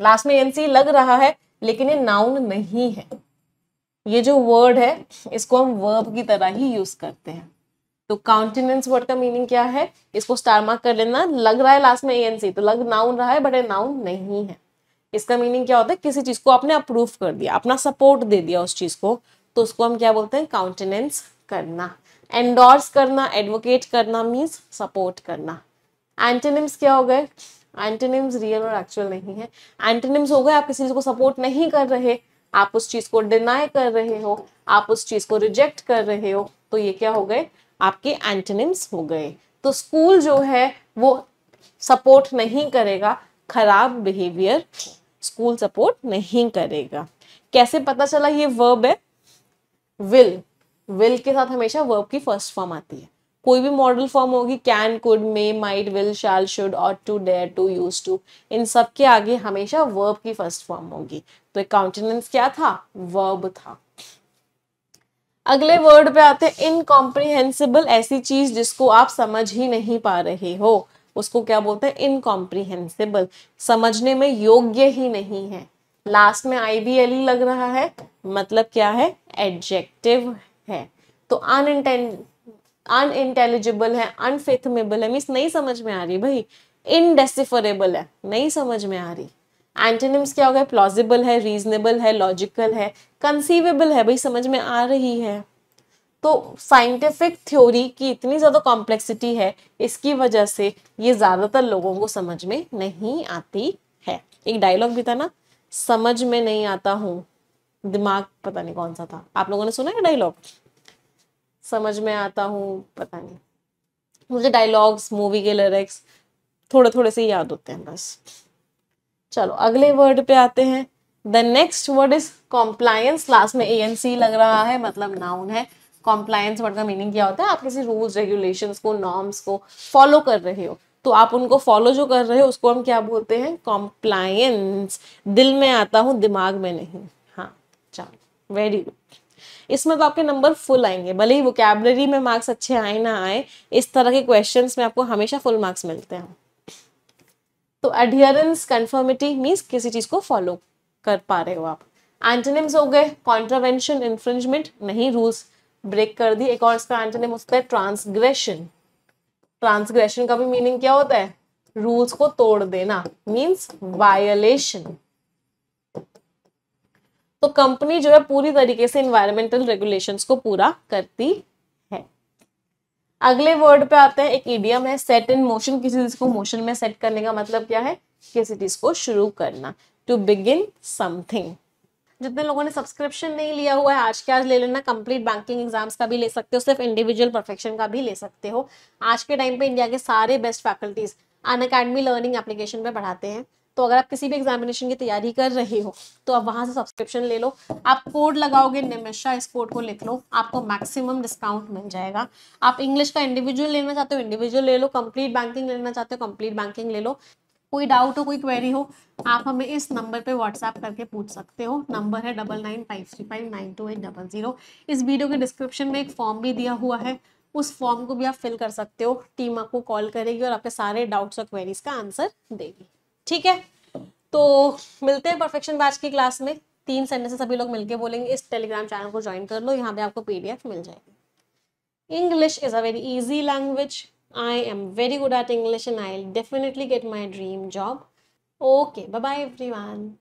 लास्ट में ए एन सी लग रहा है लेकिन ये नाउन नहीं है ये जो वर्ड है इसको हम वर्ब की तरह ही यूज करते हैं तो काउंटिनेंस वर्ड का मीनिंग क्या है इसको स्टार मार्क कर लेना लग रहा है लास्ट में ए एन सी तो लग नाउन रहा है बट ये नाउन नहीं है इसका मीनिंग क्या होता है किसी चीज को आपने अप्रूव कर दिया अपना सपोर्ट दे दिया उस चीज को तो उसको हम क्या बोलते हैं काउंटिनेंस करना एंडोर्स करना एडवोकेट करना मीन्स सपोर्ट करना एंटेनिम्स क्या हो गए एंटेनिम्स रियल और एक्चुअल नहीं है एंटेनिम्स हो गए आप किसी चीज को सपोर्ट नहीं कर रहे आप उस चीज को डिनाई कर रहे हो आप उस चीज को रिजेक्ट कर रहे हो तो ये क्या हो गए आपके एंटनिम्स हो गए तो स्कूल जो है वो सपोर्ट नहीं करेगा खराब बिहेवियर स्कूल सपोर्ट नहीं करेगा कैसे पता चला ये वर्ब है विल विल के साथ हमेशा वर्ब की फर्स्ट फॉर्म आती है कोई भी मॉडल फॉर्म होगी can could may might will shall should और to dare to use to इन सब के आगे हमेशा वर्ब की फर्स्ट फॉर्म होगी तो काउंटेनेंस क्या था वर्ब था अगले वर्ड पे आते हैं इनकॉम्प्रिहेंसिबल ऐसी चीज जिसको आप समझ ही नहीं पा रहे हो उसको क्या बोलते हैं इनकॉम्प्रिहेंसिबल समझने में योग्य ही नहीं है लास्ट में आई बी एल लग रहा है मतलब क्या है एडजेक्टिव है तो अनइंटेंड अनइंटेलिजिबल है अनफेथमेबल है मीन्स नहीं समझ में आ रही भाई इनडेसिफरेबल है नहीं समझ में आ रही एंटेनिम्स क्या हो गया प्लॉजिबल है रीजनेबल है लॉजिकल है कंसीवेबल है भाई समझ में आ रही है तो साइंटिफिक थ्योरी की इतनी ज़्यादा कॉम्प्लेक्सिटी है इसकी वजह से ये ज़्यादातर लोगों को समझ में नहीं आती है एक डायलॉग भी था ना समझ में नहीं आता हूँ दिमाग पता नहीं कौन सा था आप लोगों ने सुना है डायलॉग समझ में आता हूँ पता नहीं मुझे डायलॉग्स मूवी के लिरिक्स थोड़े थोड़े से याद होते हैं बस चलो अगले वर्ड पे आते हैं the next word is compliance last में ए एन सी लग रहा है मतलब नाउन है कॉम्प्लायंस वर्ड का मीनिंग क्या होता है आप किसी रूल्स रेगुलेशंस को नॉर्म्स को फॉलो कर रहे हो तो आप उनको फॉलो जो कर रहे हो उसको हम क्या बोलते हैं कॉम्प्लायंस दिल में आता हूँ दिमाग में नहीं हाँ चलो वेरी गुड इसमें तो आपके नंबर फुल आएंगे भले ही वोकेबलरी में मार्क्स अच्छे आए ना आए इस तरह के क्वेश्चन में आपको हमेशा फुल मार्क्स मिलते हैं तो एडियरेंस कन्फर्मिटी मीन्स किसी चीज़ को फॉलो कर पा रहे हो आप एंटोनिम्स हो गए कॉन्ट्रावेंशन इन्फ्रिंजमेंट नहीं रूल्स ब्रेक कर दी एक और इसका एंटोनिम होता है ट्रांसग्रेशन ट्रांसग्रेशन का भी मीनिंग क्या होता है रूल्स को तोड़ देना मीन्स वायोलेशन तो कंपनी जो है पूरी तरीके से इन्वायरमेंटल रेगुलेशन को पूरा करती है अगले वर्ड पे आते हैं एक ईडियम है सेट इन मोशन किसी चीज को मोशन में सेट करने का मतलब क्या है किसी चीज को शुरू करना टू बिगिन समथिंग जितने लोगों ने सब्सक्रिप्शन नहीं लिया हुआ है आज के आज ले लेना कंप्लीट बैंकिंग एग्जाम्स का भी ले सकते हो सिर्फ इंडिविजुअल परफेक्शन का भी ले सकते हो आज के टाइम पे इंडिया के सारे best faculties Unacademy learning application पे पढ़ाते हैं तो अगर आप किसी भी एग्जामिनेशन की तैयारी कर रहे हो तो आप वहाँ से सब्सक्रिप्शन ले लो आप कोड लगाओगे निमिषा इस कोड को लिख लो आपको मैक्सिमम डिस्काउंट मिल जाएगा आप इंग्लिश का इंडिविजुअल लेना चाहते हो इंडिविजुअल ले लो कंप्लीट बैंकिंग लेना चाहते हो कंप्लीट बैंकिंग ले लो कोई डाउट हो कोई क्वेरी हो आप हमें इस नंबर पे व्हाट्सएप करके पूछ सकते हो नंबर है double nine five three five nine two eight double zero इस वीडियो के डिस्क्रिप्शन में एक फॉर्म भी दिया हुआ है उस फॉर्म को भी आप फिल कर सकते हो टीम आपको कॉल करेगी और आपके सारे डाउट्स और क्वेरीज का आंसर देगी ठीक है तो मिलते हैं परफेक्शन बैच की क्लास में तीन सेंटेंस सभी लोग मिलके बोलेंगे इस टेलीग्राम चैनल को ज्वाइन कर लो यहाँ पे आपको पीडीएफ मिल जाएगी English is a very easy language I am very good at English and I definitely get my dream job okay bye bye everyone